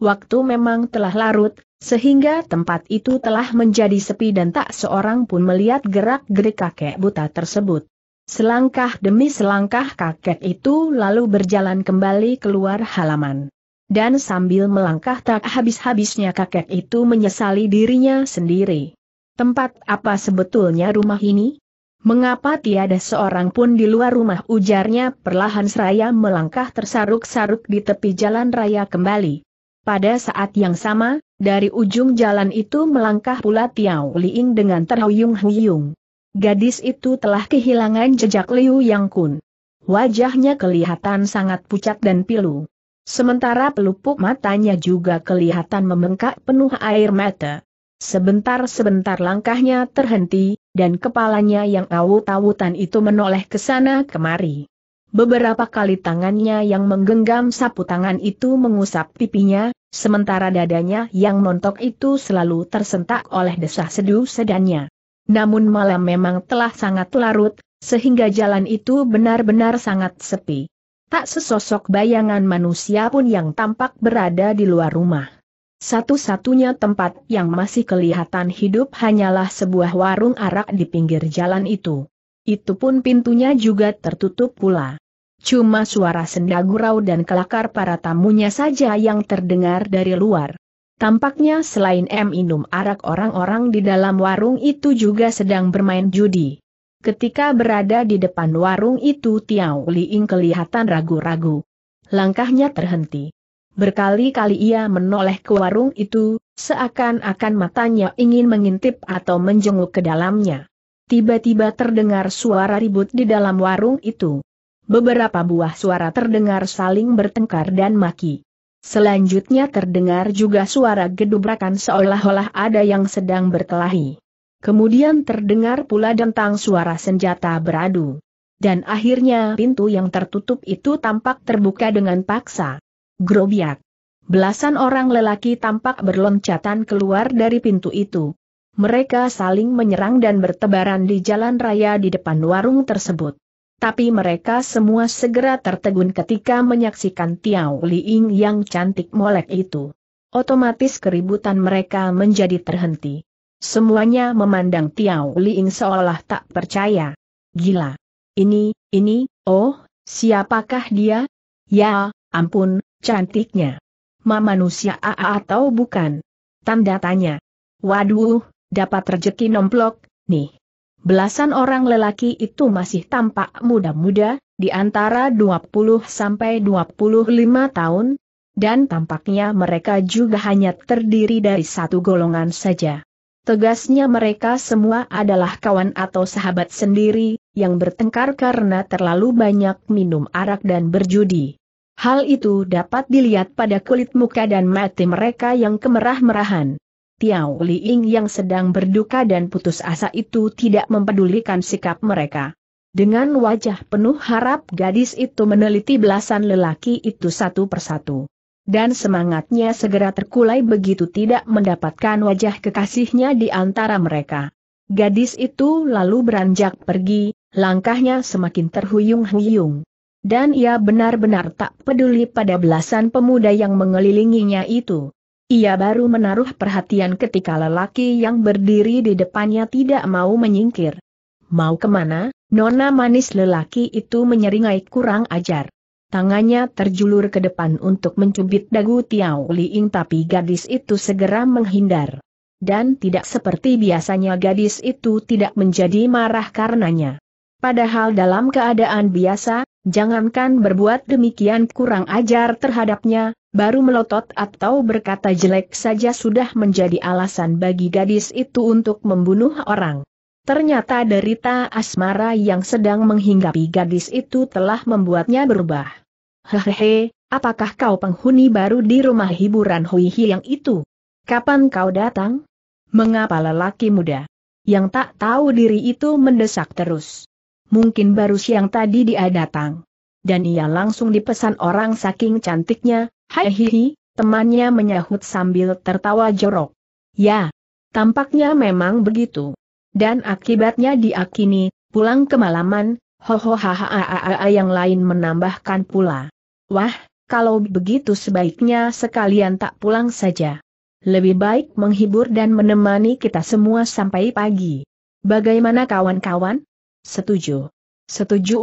Waktu memang telah larut, sehingga tempat itu telah menjadi sepi dan tak seorang pun melihat gerak-gerik kakek buta tersebut. Selangkah demi selangkah kakek itu lalu berjalan kembali keluar halaman. Dan sambil melangkah tak habis-habisnya kakek itu menyesali dirinya sendiri. Tempat apa sebetulnya rumah ini? Mengapa tiada seorang pun di luar rumah ujarnya perlahan seraya melangkah tersaruk-saruk di tepi jalan raya kembali. Pada saat yang sama, dari ujung jalan itu melangkah pula Tiao Liing dengan terhuyung-huyung. Gadis itu telah kehilangan jejak Liu Yang Kun. Wajahnya kelihatan sangat pucat dan pilu. Sementara pelupuk matanya juga kelihatan membengkak penuh air mata. Sebentar-sebentar langkahnya terhenti, dan kepalanya yang awut-awutan itu menoleh ke sana kemari. Beberapa kali tangannya yang menggenggam sapu tangan itu mengusap pipinya, sementara dadanya yang montok itu selalu tersentak oleh desah seduh sedannya. Namun malam memang telah sangat larut, sehingga jalan itu benar-benar sangat sepi. Tak sesosok bayangan manusia pun yang tampak berada di luar rumah. Satu-satunya tempat yang masih kelihatan hidup hanyalah sebuah warung arak di pinggir jalan itu. Itu pun pintunya juga tertutup pula. Cuma suara senda gurau dan kelakar para tamunya saja yang terdengar dari luar. Tampaknya selain M minum arak orang-orang di dalam warung itu juga sedang bermain judi. Ketika berada di depan warung itu Tiao Liing kelihatan ragu-ragu. Langkahnya terhenti. Berkali-kali ia menoleh ke warung itu, seakan-akan matanya ingin mengintip atau menjenguk ke dalamnya. Tiba-tiba terdengar suara ribut di dalam warung itu. Beberapa buah suara terdengar saling bertengkar dan maki. Selanjutnya terdengar juga suara gedubrakan seolah-olah ada yang sedang berkelahi. Kemudian terdengar pula dentang suara senjata beradu. Dan akhirnya pintu yang tertutup itu tampak terbuka dengan paksa. Grobiak. Belasan orang lelaki tampak berloncatan keluar dari pintu itu. Mereka saling menyerang dan bertebaran di jalan raya di depan warung tersebut. Tapi mereka semua segera tertegun ketika menyaksikan Tiao Liing yang cantik molek itu. Otomatis keributan mereka menjadi terhenti. Semuanya memandang Tiao Liing seolah tak percaya. Gila. Ini, ini, oh, siapakah dia? Ya, ampun, cantiknya. Ma manusia AA atau bukan? Tanda tanya. Waduh, dapat rejeki nomplok, nih. Belasan orang lelaki itu masih tampak muda-muda, di antara 20 sampai 25 tahun, dan tampaknya mereka juga hanya terdiri dari satu golongan saja. Tegasnya mereka semua adalah kawan atau sahabat sendiri, yang bertengkar karena terlalu banyak minum arak dan berjudi. Hal itu dapat dilihat pada kulit muka dan mati mereka yang kemerah-merahan. Tiao Liing yang sedang berduka dan putus asa itu tidak mempedulikan sikap mereka. Dengan wajah penuh harap gadis itu meneliti belasan lelaki itu satu persatu. Dan semangatnya segera terkulai begitu tidak mendapatkan wajah kekasihnya di antara mereka. Gadis itu lalu beranjak pergi, langkahnya semakin terhuyung-huyung. Dan ia benar-benar tak peduli pada belasan pemuda yang mengelilinginya itu. Ia baru menaruh perhatian ketika lelaki yang berdiri di depannya tidak mau menyingkir. Mau kemana? Nona manis lelaki itu menyeringai kurang ajar. Tangannya terjulur ke depan untuk mencubit dagu Tiao Liing tapi gadis itu segera menghindar. Dan tidak seperti biasanya gadis itu tidak menjadi marah karenanya. Padahal dalam keadaan biasa, Jangankan berbuat demikian kurang ajar terhadapnya, baru melotot atau berkata jelek saja sudah menjadi alasan bagi gadis itu untuk membunuh orang. Ternyata derita asmara yang sedang menghinggapi gadis itu telah membuatnya berubah. Hehehe, apakah kau penghuni baru di rumah hiburan Hui yang itu? Kapan kau datang? Mengapa lelaki muda yang tak tahu diri itu mendesak terus? mungkin baru siang tadi dia datang. Dan ia langsung dipesan orang saking cantiknya, hai hi, temannya menyahut sambil tertawa jorok. Ya, tampaknya memang begitu. Dan akibatnya diakini pulang kemalaman, hohohahaaa yang lain menambahkan pula. Wah, kalau begitu sebaiknya sekalian tak pulang saja. Lebih baik menghibur dan menemani kita semua sampai pagi. Bagaimana kawan-kawan? Setuju. Setuju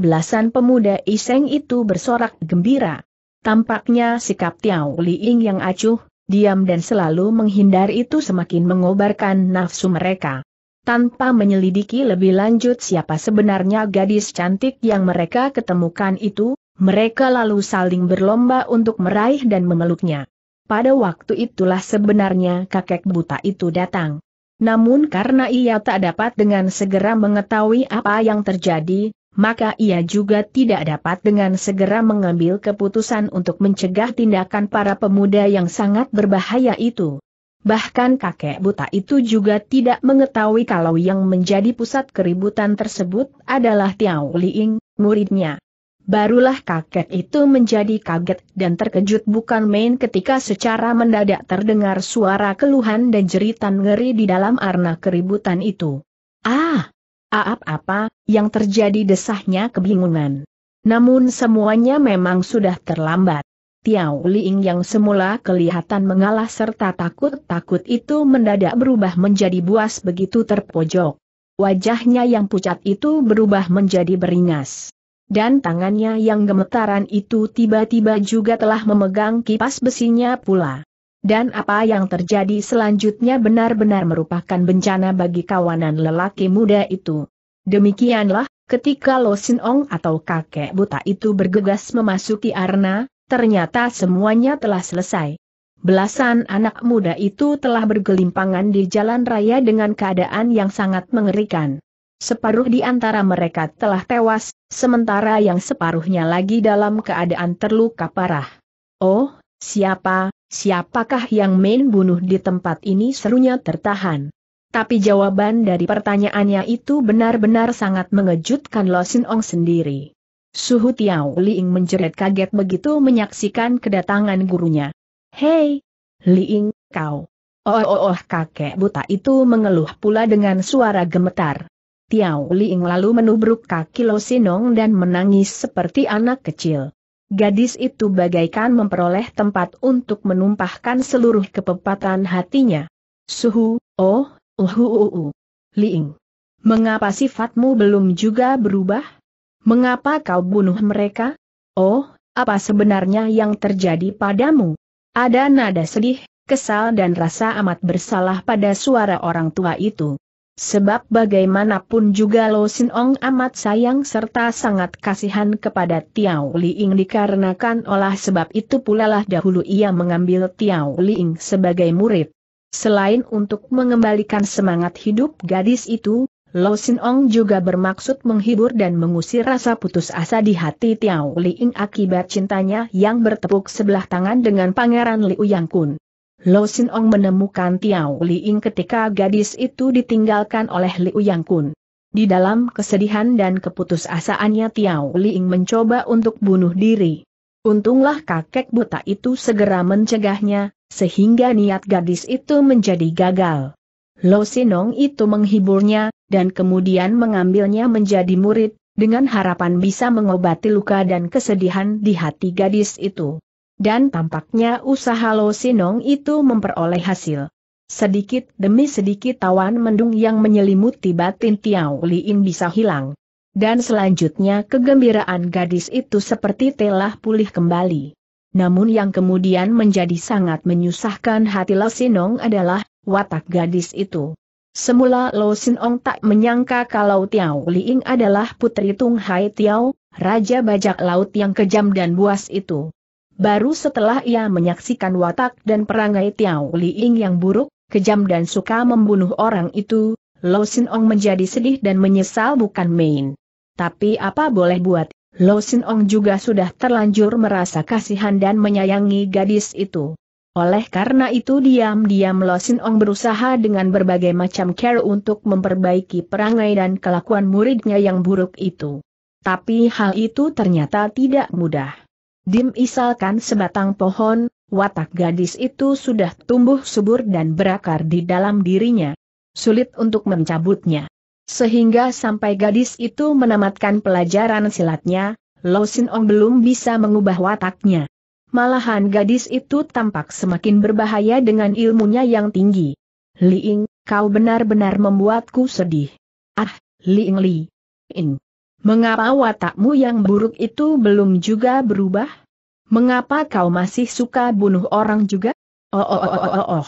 belasan pemuda iseng itu bersorak gembira. Tampaknya sikap Tiao Liing yang acuh, diam dan selalu menghindar itu semakin mengobarkan nafsu mereka. Tanpa menyelidiki lebih lanjut siapa sebenarnya gadis cantik yang mereka ketemukan itu, mereka lalu saling berlomba untuk meraih dan memeluknya. Pada waktu itulah sebenarnya kakek buta itu datang. Namun karena ia tak dapat dengan segera mengetahui apa yang terjadi, maka ia juga tidak dapat dengan segera mengambil keputusan untuk mencegah tindakan para pemuda yang sangat berbahaya itu. Bahkan kakek buta itu juga tidak mengetahui kalau yang menjadi pusat keributan tersebut adalah Tiao Liing, muridnya. Barulah kakek itu menjadi kaget dan terkejut bukan main ketika secara mendadak terdengar suara keluhan dan jeritan ngeri di dalam arna keributan itu. Ah! Aap apa, yang terjadi desahnya kebingungan. Namun semuanya memang sudah terlambat. Tiao Liing yang semula kelihatan mengalah serta takut-takut itu mendadak berubah menjadi buas begitu terpojok. Wajahnya yang pucat itu berubah menjadi beringas dan tangannya yang gemetaran itu tiba-tiba juga telah memegang kipas besinya pula. Dan apa yang terjadi selanjutnya benar-benar merupakan bencana bagi kawanan lelaki muda itu. Demikianlah, ketika Lo Sin Ong atau kakek buta itu bergegas memasuki arena, ternyata semuanya telah selesai. Belasan anak muda itu telah bergelimpangan di jalan raya dengan keadaan yang sangat mengerikan. Separuh di antara mereka telah tewas, sementara yang separuhnya lagi dalam keadaan terluka parah. Oh, siapa, siapakah yang main bunuh di tempat ini serunya tertahan. Tapi jawaban dari pertanyaannya itu benar-benar sangat mengejutkan Lo Sin Ong sendiri. Suhu Tiao Liing menjerit kaget begitu menyaksikan kedatangan gurunya. Hei, Liing, kau. Oh, oh, oh, kakek buta itu mengeluh pula dengan suara gemetar. Tiao Liing lalu menubruk kaki Lo Sinong dan menangis seperti anak kecil. Gadis itu bagaikan memperoleh tempat untuk menumpahkan seluruh kepepatan hatinya. Suhu, oh, uhu uhu. Uh, uh. Liing. Mengapa sifatmu belum juga berubah? Mengapa kau bunuh mereka? Oh, apa sebenarnya yang terjadi padamu? Ada nada sedih, kesal dan rasa amat bersalah pada suara orang tua itu. Sebab bagaimanapun juga Lo Sin Ong amat sayang serta sangat kasihan kepada Tiao Li Ying dikarenakan olah sebab itu pula lah dahulu ia mengambil Tiao Li Ying sebagai murid. Selain untuk mengembalikan semangat hidup gadis itu, Lo Sin Ong juga bermaksud menghibur dan mengusir rasa putus asa di hati Tiao Li Ying akibat cintanya yang bertepuk sebelah tangan dengan Pangeran Liu Yang Kun. Lo Sin Ong menemukan Tiao Liing ketika gadis itu ditinggalkan oleh Liu Yang Kun. Di dalam kesedihan dan keputusasaannya Tiao Liing mencoba untuk bunuh diri. Untunglah kakek buta itu segera mencegahnya, sehingga niat gadis itu menjadi gagal. Lo Ong itu menghiburnya, dan kemudian mengambilnya menjadi murid, dengan harapan bisa mengobati luka dan kesedihan di hati gadis itu dan tampaknya usaha Lo Sinong itu memperoleh hasil. Sedikit demi sedikit tawan mendung yang menyelimuti batin Tiao Liin bisa hilang. Dan selanjutnya kegembiraan gadis itu seperti telah pulih kembali. Namun yang kemudian menjadi sangat menyusahkan hati Lo Sinong adalah, watak gadis itu. Semula Lo Sinong tak menyangka kalau Tiao Liing adalah putri Tung Hai Tiao, Raja Bajak Laut yang kejam dan buas itu. Baru setelah ia menyaksikan watak dan perangai Tiao Ying yang buruk, kejam dan suka membunuh orang itu, Lo Sin Ong menjadi sedih dan menyesal bukan main. Tapi apa boleh buat, Lo Sin Ong juga sudah terlanjur merasa kasihan dan menyayangi gadis itu. Oleh karena itu diam-diam Lo Sin Ong berusaha dengan berbagai macam care untuk memperbaiki perangai dan kelakuan muridnya yang buruk itu. Tapi hal itu ternyata tidak mudah. Dim isalkan sebatang pohon, watak gadis itu sudah tumbuh subur dan berakar di dalam dirinya. Sulit untuk mencabutnya. Sehingga sampai gadis itu menamatkan pelajaran silatnya, Lo Sin Ong belum bisa mengubah wataknya. Malahan gadis itu tampak semakin berbahaya dengan ilmunya yang tinggi. Li Ying, kau benar-benar membuatku sedih. Ah, Li Ying Li. Ing. Mengapa watakmu yang buruk itu belum juga berubah? Mengapa kau masih suka bunuh orang juga? Oh, oh, oh, oh, oh, oh.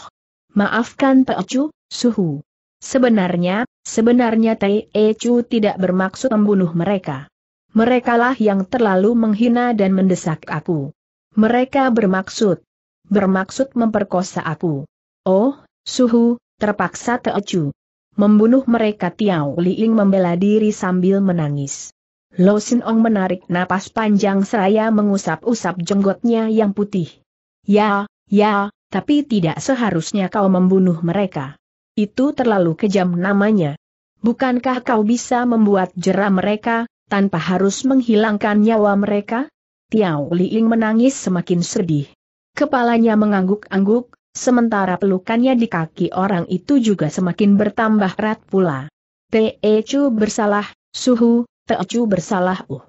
Maafkan Chu, suhu. Sebenarnya, sebenarnya Tei Chu tidak bermaksud membunuh mereka. Merekalah yang terlalu menghina dan mendesak aku. Mereka bermaksud. Bermaksud memperkosa aku. Oh, suhu, terpaksa Teocu membunuh mereka Tiao Liing membela diri sambil menangis. Lo Sin Ong menarik napas panjang seraya mengusap-usap jenggotnya yang putih. Ya, ya, tapi tidak seharusnya kau membunuh mereka. Itu terlalu kejam namanya. Bukankah kau bisa membuat jerah mereka, tanpa harus menghilangkan nyawa mereka? Tiao Liing menangis semakin sedih. Kepalanya mengangguk-angguk, Sementara pelukannya di kaki orang itu juga semakin bertambah erat pula. Te Chu bersalah, suhu, Te Chu bersalah uh.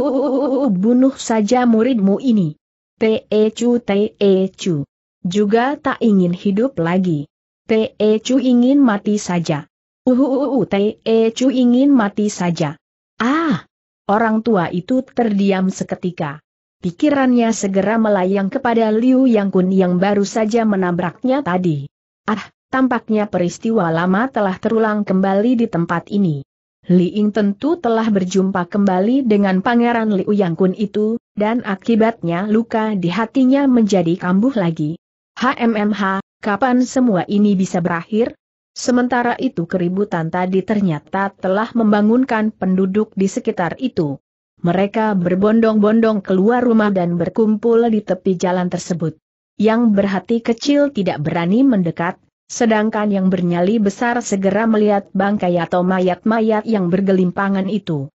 uh, bunuh saja muridmu ini. Te Chu, Te Chu, Juga tak ingin hidup lagi. Te Chu ingin mati saja. Uh, Te Chu ingin mati saja. Ah! Orang tua itu terdiam seketika. Pikirannya segera melayang kepada Liu Yang Kun yang baru saja menabraknya tadi. Ah, tampaknya peristiwa lama telah terulang kembali di tempat ini. Li Ying tentu telah berjumpa kembali dengan pangeran Liu Yang Kun itu, dan akibatnya luka di hatinya menjadi kambuh lagi. HMMH, kapan semua ini bisa berakhir? Sementara itu keributan tadi ternyata telah membangunkan penduduk di sekitar itu mereka berbondong-bondong keluar rumah dan berkumpul di tepi jalan tersebut. Yang berhati kecil tidak berani mendekat, sedangkan yang bernyali besar segera melihat bangkai atau mayat-mayat yang bergelimpangan itu.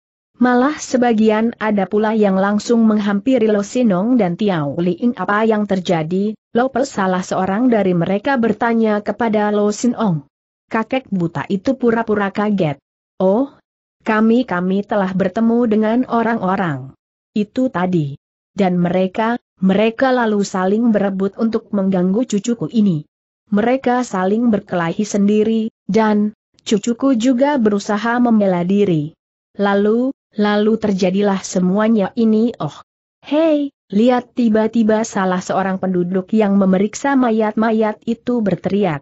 Malah sebagian ada pula yang langsung menghampiri Lo Sinong dan Tiao Liing apa yang terjadi, Lo Pe salah seorang dari mereka bertanya kepada Lo Sinong. Kakek buta itu pura-pura kaget. Oh, kami-kami telah bertemu dengan orang-orang itu tadi. Dan mereka, mereka lalu saling berebut untuk mengganggu cucuku ini. Mereka saling berkelahi sendiri, dan cucuku juga berusaha membela diri. Lalu, lalu terjadilah semuanya ini oh. Hei, lihat tiba-tiba salah seorang penduduk yang memeriksa mayat-mayat itu berteriak.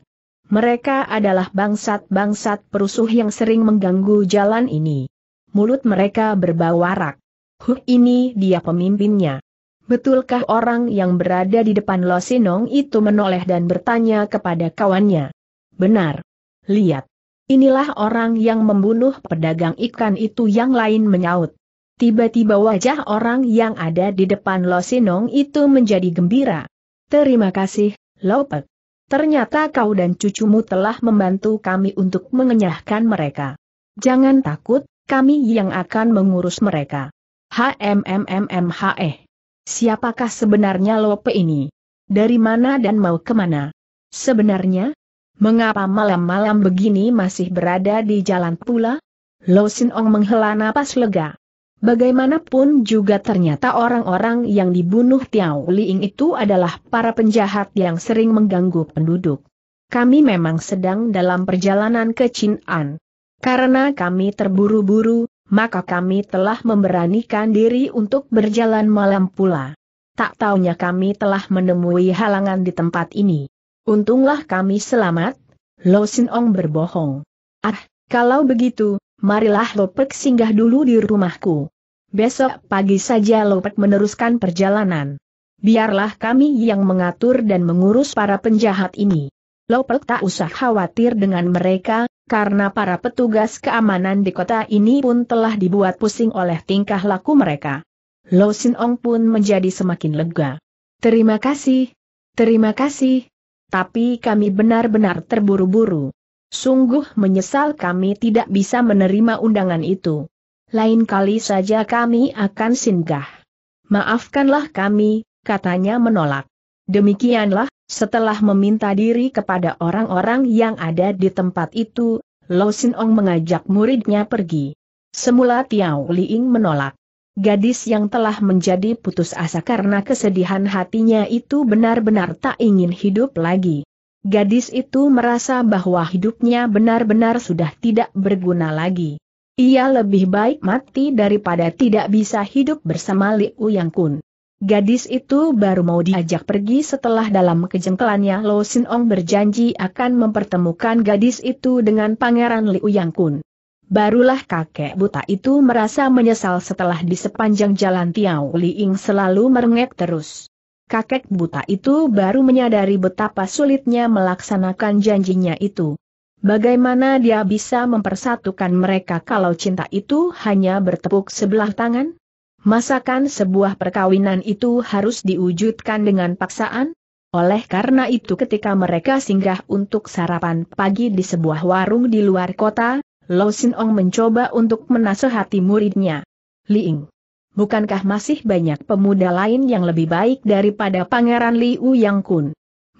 Mereka adalah bangsat-bangsat perusuh yang sering mengganggu jalan ini. Mulut mereka berbau arak. Huh ini dia pemimpinnya. Betulkah orang yang berada di depan Losinong itu menoleh dan bertanya kepada kawannya? Benar. Lihat. Inilah orang yang membunuh pedagang ikan itu yang lain menyaut. Tiba-tiba wajah orang yang ada di depan Losinong itu menjadi gembira. Terima kasih, Lopek. Ternyata kau dan cucumu telah membantu kami untuk mengenyahkan mereka. Jangan takut, kami yang akan mengurus mereka. HMMMMHE. Siapakah sebenarnya Lope ini? Dari mana dan mau kemana? Sebenarnya? Mengapa malam-malam begini masih berada di jalan pula? Lo Sin Ong menghela napas lega. Bagaimanapun juga ternyata orang-orang yang dibunuh Tiao Liing itu adalah para penjahat yang sering mengganggu penduduk. Kami memang sedang dalam perjalanan ke Chin'an. Karena kami terburu-buru, maka kami telah memberanikan diri untuk berjalan malam pula. Tak taunya kami telah menemui halangan di tempat ini. Untunglah kami selamat, Lo Sin Ong berbohong. Ah, kalau begitu, marilah Lopek singgah dulu di rumahku. Besok pagi saja Lopek meneruskan perjalanan. Biarlah kami yang mengatur dan mengurus para penjahat ini. Lopek tak usah khawatir dengan mereka, karena para petugas keamanan di kota ini pun telah dibuat pusing oleh tingkah laku mereka. Lo Sin Ong pun menjadi semakin lega. Terima kasih, terima kasih. Tapi kami benar-benar terburu-buru. Sungguh menyesal kami tidak bisa menerima undangan itu. Lain kali saja kami akan singgah. Maafkanlah kami, katanya menolak. Demikianlah, setelah meminta diri kepada orang-orang yang ada di tempat itu, Lo Sin Ong mengajak muridnya pergi. Semula Tiao Liing menolak. Gadis yang telah menjadi putus asa karena kesedihan hatinya itu benar-benar tak ingin hidup lagi. Gadis itu merasa bahwa hidupnya benar-benar sudah tidak berguna lagi. Ia lebih baik mati daripada tidak bisa hidup bersama Liu Yang Kun. Gadis itu baru mau diajak pergi setelah dalam kejengkelannya Lo Sin Ong berjanji akan mempertemukan gadis itu dengan Pangeran Liu Yang Kun. Barulah kakek buta itu merasa menyesal setelah di sepanjang jalan Tiao Li Ying selalu merengek terus kakek buta itu baru menyadari betapa sulitnya melaksanakan janjinya itu. Bagaimana dia bisa mempersatukan mereka kalau cinta itu hanya bertepuk sebelah tangan? Masakan sebuah perkawinan itu harus diwujudkan dengan paksaan? Oleh karena itu ketika mereka singgah untuk sarapan pagi di sebuah warung di luar kota, Lo Sin Ong mencoba untuk menasehati muridnya. Liing bukankah masih banyak pemuda lain yang lebih baik daripada Pangeran Liu Yang Kun?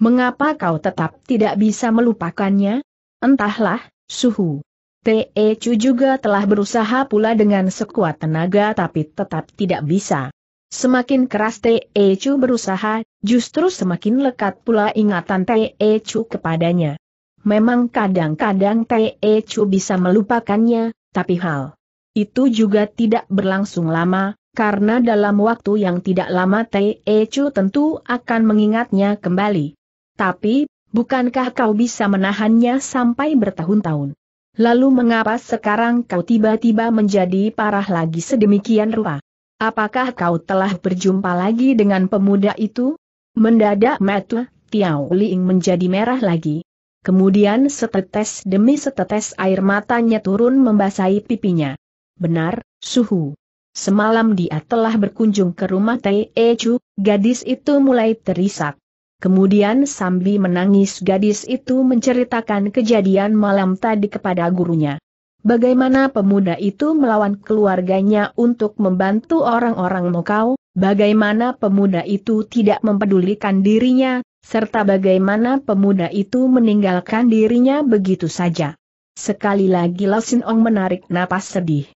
Mengapa kau tetap tidak bisa melupakannya? Entahlah, suhu. Te Chu juga telah berusaha pula dengan sekuat tenaga tapi tetap tidak bisa. Semakin keras Te Chu berusaha, justru semakin lekat pula ingatan Te Chu kepadanya. Memang kadang-kadang Te Chu bisa melupakannya, tapi hal itu juga tidak berlangsung lama, karena dalam waktu yang tidak lama Tei Chu tentu akan mengingatnya kembali. Tapi, bukankah kau bisa menahannya sampai bertahun-tahun? Lalu mengapa sekarang kau tiba-tiba menjadi parah lagi sedemikian rupa? Apakah kau telah berjumpa lagi dengan pemuda itu? Mendadak mata Tiao Liing menjadi merah lagi. Kemudian setetes demi setetes air matanya turun membasahi pipinya. Benar, suhu. Semalam dia telah berkunjung ke rumah Tai Echu, gadis itu mulai terisak. Kemudian sambil menangis gadis itu menceritakan kejadian malam tadi kepada gurunya. Bagaimana pemuda itu melawan keluarganya untuk membantu orang-orang Mokau, bagaimana pemuda itu tidak mempedulikan dirinya, serta bagaimana pemuda itu meninggalkan dirinya begitu saja. Sekali lagi Lasin Ong menarik napas sedih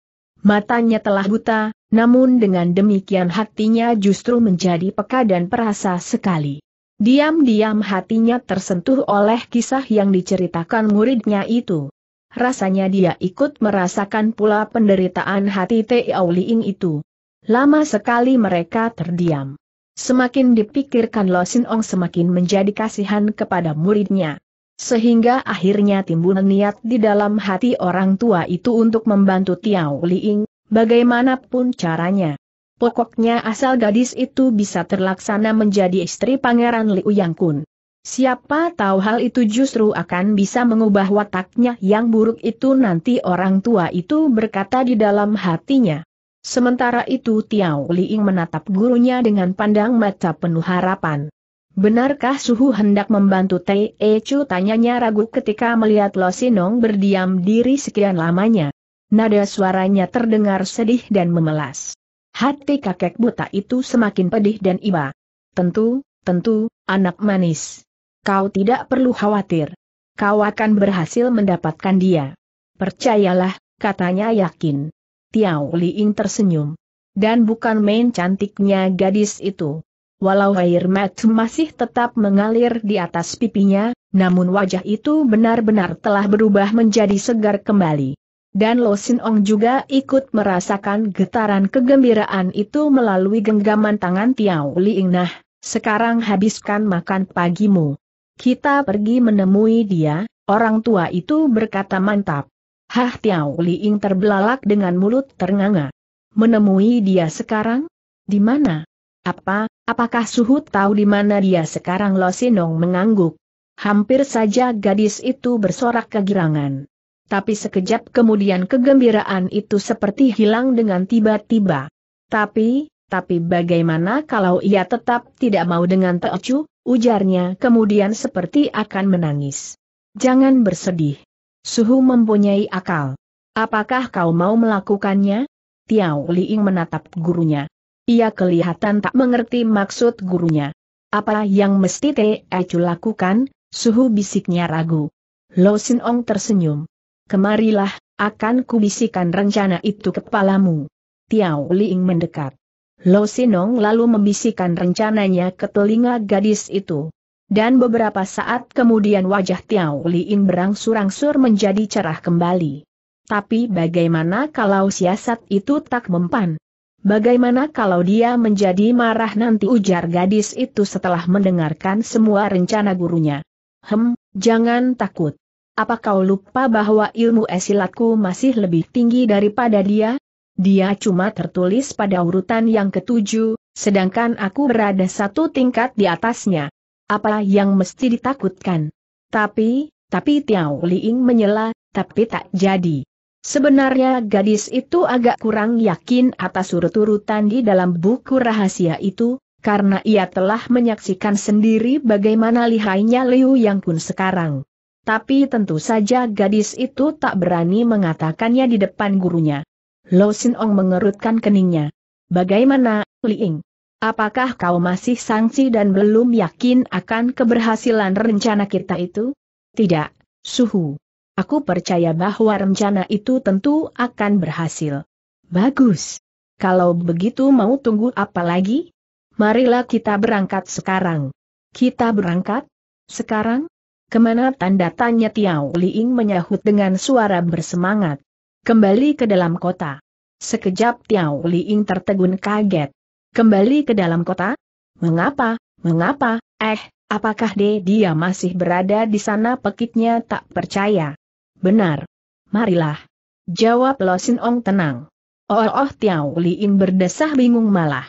matanya telah buta, namun dengan demikian hatinya justru menjadi peka dan perasa sekali. Diam-diam hatinya tersentuh oleh kisah yang diceritakan muridnya itu. Rasanya dia ikut merasakan pula penderitaan hati Tiao Liing itu. Lama sekali mereka terdiam. Semakin dipikirkan Lo Sin Ong semakin menjadi kasihan kepada muridnya. Sehingga akhirnya timbul niat di dalam hati orang tua itu untuk membantu Tiao Liing, bagaimanapun caranya. Pokoknya asal gadis itu bisa terlaksana menjadi istri Pangeran Liu Yang Kun. Siapa tahu hal itu justru akan bisa mengubah wataknya yang buruk itu nanti orang tua itu berkata di dalam hatinya. Sementara itu Tiao Liing menatap gurunya dengan pandang mata penuh harapan. Benarkah Suhu hendak membantu Tei Echu tanyanya ragu ketika melihat Lo Sinong berdiam diri sekian lamanya. Nada suaranya terdengar sedih dan memelas. Hati kakek buta itu semakin pedih dan iba. Tentu, tentu, anak manis. Kau tidak perlu khawatir. Kau akan berhasil mendapatkan dia. Percayalah, katanya yakin. Tiao Liing tersenyum. Dan bukan main cantiknya gadis itu walau air mata masih tetap mengalir di atas pipinya, namun wajah itu benar-benar telah berubah menjadi segar kembali. Dan Lo Sin Ong juga ikut merasakan getaran kegembiraan itu melalui genggaman tangan Tiao Liing Nah, sekarang habiskan makan pagimu. Kita pergi menemui dia, orang tua itu berkata mantap. Hah Tiao Li Liing terbelalak dengan mulut ternganga. Menemui dia sekarang? Di mana? Apa, Apakah Suhu tahu di mana dia sekarang Lo Sinong mengangguk? Hampir saja gadis itu bersorak kegirangan. Tapi sekejap kemudian kegembiraan itu seperti hilang dengan tiba-tiba. Tapi, tapi bagaimana kalau ia tetap tidak mau dengan Teocu, ujarnya kemudian seperti akan menangis. Jangan bersedih. Suhu mempunyai akal. Apakah kau mau melakukannya? Tiao Liing menatap gurunya. Ia kelihatan tak mengerti maksud gurunya. Apa yang mesti Te Acu lakukan, suhu bisiknya ragu. Lo Sin Ong tersenyum. Kemarilah, akan kubisikan rencana itu kepalamu. Tiao Liing mendekat. Lo Ong lalu membisikkan rencananya ke telinga gadis itu. Dan beberapa saat kemudian wajah Tiao Liing berangsur-angsur menjadi cerah kembali. Tapi bagaimana kalau siasat itu tak mempan? Bagaimana kalau dia menjadi marah nanti ujar gadis itu setelah mendengarkan semua rencana gurunya. Hem, jangan takut. Apa kau lupa bahwa ilmu esilatku masih lebih tinggi daripada dia? Dia cuma tertulis pada urutan yang ketujuh, sedangkan aku berada satu tingkat di atasnya. Apa yang mesti ditakutkan? Tapi, tapi Tiao Liing menyela, tapi tak jadi. Sebenarnya gadis itu agak kurang yakin atas urut-urutan di dalam buku rahasia itu, karena ia telah menyaksikan sendiri bagaimana lihainya Liu Yang Kun sekarang. Tapi tentu saja gadis itu tak berani mengatakannya di depan gurunya. Lo Sin Ong mengerutkan keningnya. Bagaimana, Li Liing? Apakah kau masih sangsi dan belum yakin akan keberhasilan rencana kita itu? Tidak, Suhu. Aku percaya bahwa rencana itu tentu akan berhasil. Bagus. Kalau begitu mau tunggu apa lagi? Marilah kita berangkat sekarang. Kita berangkat? Sekarang? Kemana tanda tanya Tiao Liing menyahut dengan suara bersemangat. Kembali ke dalam kota. Sekejap Tiao Liing tertegun kaget. Kembali ke dalam kota? Mengapa, mengapa, eh, apakah dia masih berada di sana pekitnya tak percaya. Benar. Marilah. Jawab Lo Sin Ong tenang. Oh, oh, oh Tiao Liing berdesah bingung malah.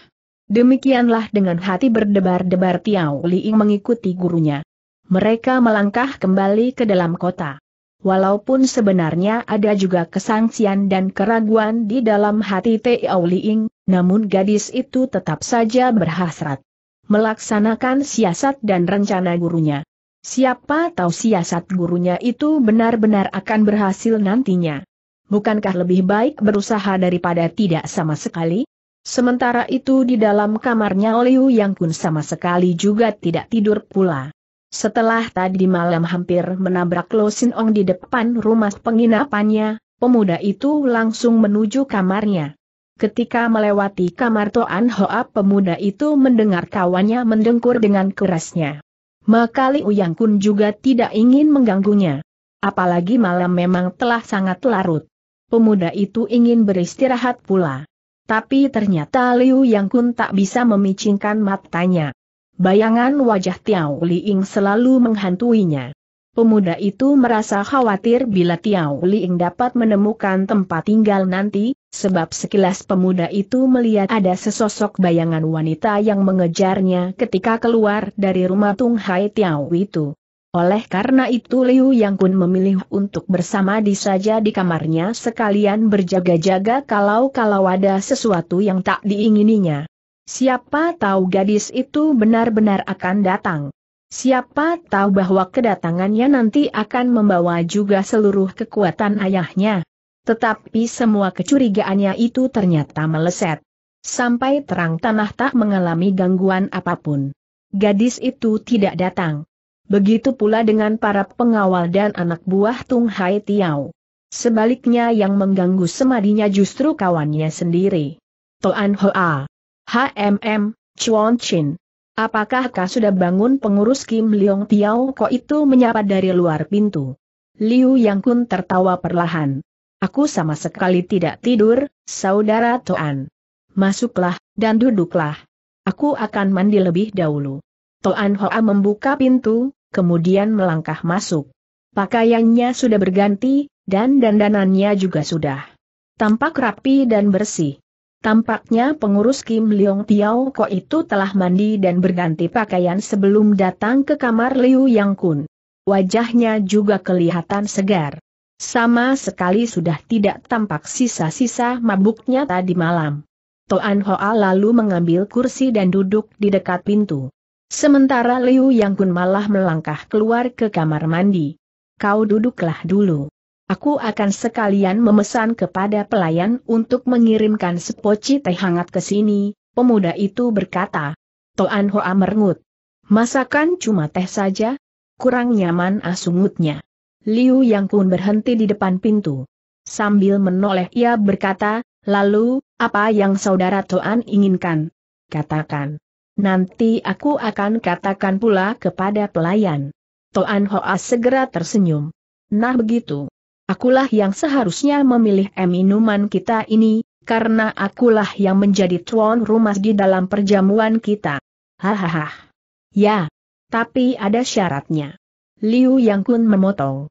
Demikianlah dengan hati berdebar-debar Tiao Liing mengikuti gurunya. Mereka melangkah kembali ke dalam kota. Walaupun sebenarnya ada juga kesangsian dan keraguan di dalam hati Tiao Liing, namun gadis itu tetap saja berhasrat melaksanakan siasat dan rencana gurunya. Siapa tahu siasat gurunya itu benar-benar akan berhasil nantinya. Bukankah lebih baik berusaha daripada tidak sama sekali? Sementara itu di dalam kamarnya Liu Yang pun sama sekali juga tidak tidur pula. Setelah tadi malam hampir menabrak Lo Sin Ong di depan rumah penginapannya, pemuda itu langsung menuju kamarnya. Ketika melewati kamar Toan Hoa pemuda itu mendengar kawannya mendengkur dengan kerasnya maka Liu Kun juga tidak ingin mengganggunya. Apalagi malam memang telah sangat larut. Pemuda itu ingin beristirahat pula. Tapi ternyata Liu Yang Kun tak bisa memicingkan matanya. Bayangan wajah Tiao Li Ying selalu menghantuinya. Pemuda itu merasa khawatir bila Tiau Liing dapat menemukan tempat tinggal nanti, sebab sekilas pemuda itu melihat ada sesosok bayangan wanita yang mengejarnya ketika keluar dari rumah Tung Hai Tiao itu. Oleh karena itu Liu Yang Kun memilih untuk bersama di saja di kamarnya sekalian berjaga-jaga kalau-kalau ada sesuatu yang tak diingininya. Siapa tahu gadis itu benar-benar akan datang. Siapa tahu bahwa kedatangannya nanti akan membawa juga seluruh kekuatan ayahnya. Tetapi semua kecurigaannya itu ternyata meleset. Sampai terang tanah tak mengalami gangguan apapun. Gadis itu tidak datang. Begitu pula dengan para pengawal dan anak buah Tung Hai Tiao. Sebaliknya yang mengganggu semadinya justru kawannya sendiri. Toan Hoa. HMM, Chuan Chin. Apakah kau sudah bangun pengurus Kim Leong Tiao Ko itu menyapa dari luar pintu? Liu Yang Kun tertawa perlahan. Aku sama sekali tidak tidur, saudara Toan. Masuklah, dan duduklah. Aku akan mandi lebih dahulu. Toan Hoa membuka pintu, kemudian melangkah masuk. Pakaiannya sudah berganti, dan dandanannya juga sudah. Tampak rapi dan bersih. Tampaknya pengurus Kim Leong Tiao Ko itu telah mandi dan berganti pakaian sebelum datang ke kamar Liu Yang Kun. Wajahnya juga kelihatan segar. Sama sekali sudah tidak tampak sisa-sisa mabuknya tadi malam. Toan Hoa lalu mengambil kursi dan duduk di dekat pintu. Sementara Liu Yang Kun malah melangkah keluar ke kamar mandi. Kau duduklah dulu. Aku akan sekalian memesan kepada pelayan untuk mengirimkan sepoci teh hangat ke sini, pemuda itu berkata. Toan Hoa merengut. Masakan cuma teh saja? Kurang nyaman asungutnya. Liu Yang Kun berhenti di depan pintu. Sambil menoleh ia berkata, lalu, apa yang saudara Toan inginkan? Katakan. Nanti aku akan katakan pula kepada pelayan. Toan Hoa segera tersenyum. Nah begitu. Akulah yang seharusnya memilih minuman kita ini, karena akulah yang menjadi tuan rumah di dalam perjamuan kita. Hahaha. Ya, tapi ada syaratnya. Liu Yang Kun memotong.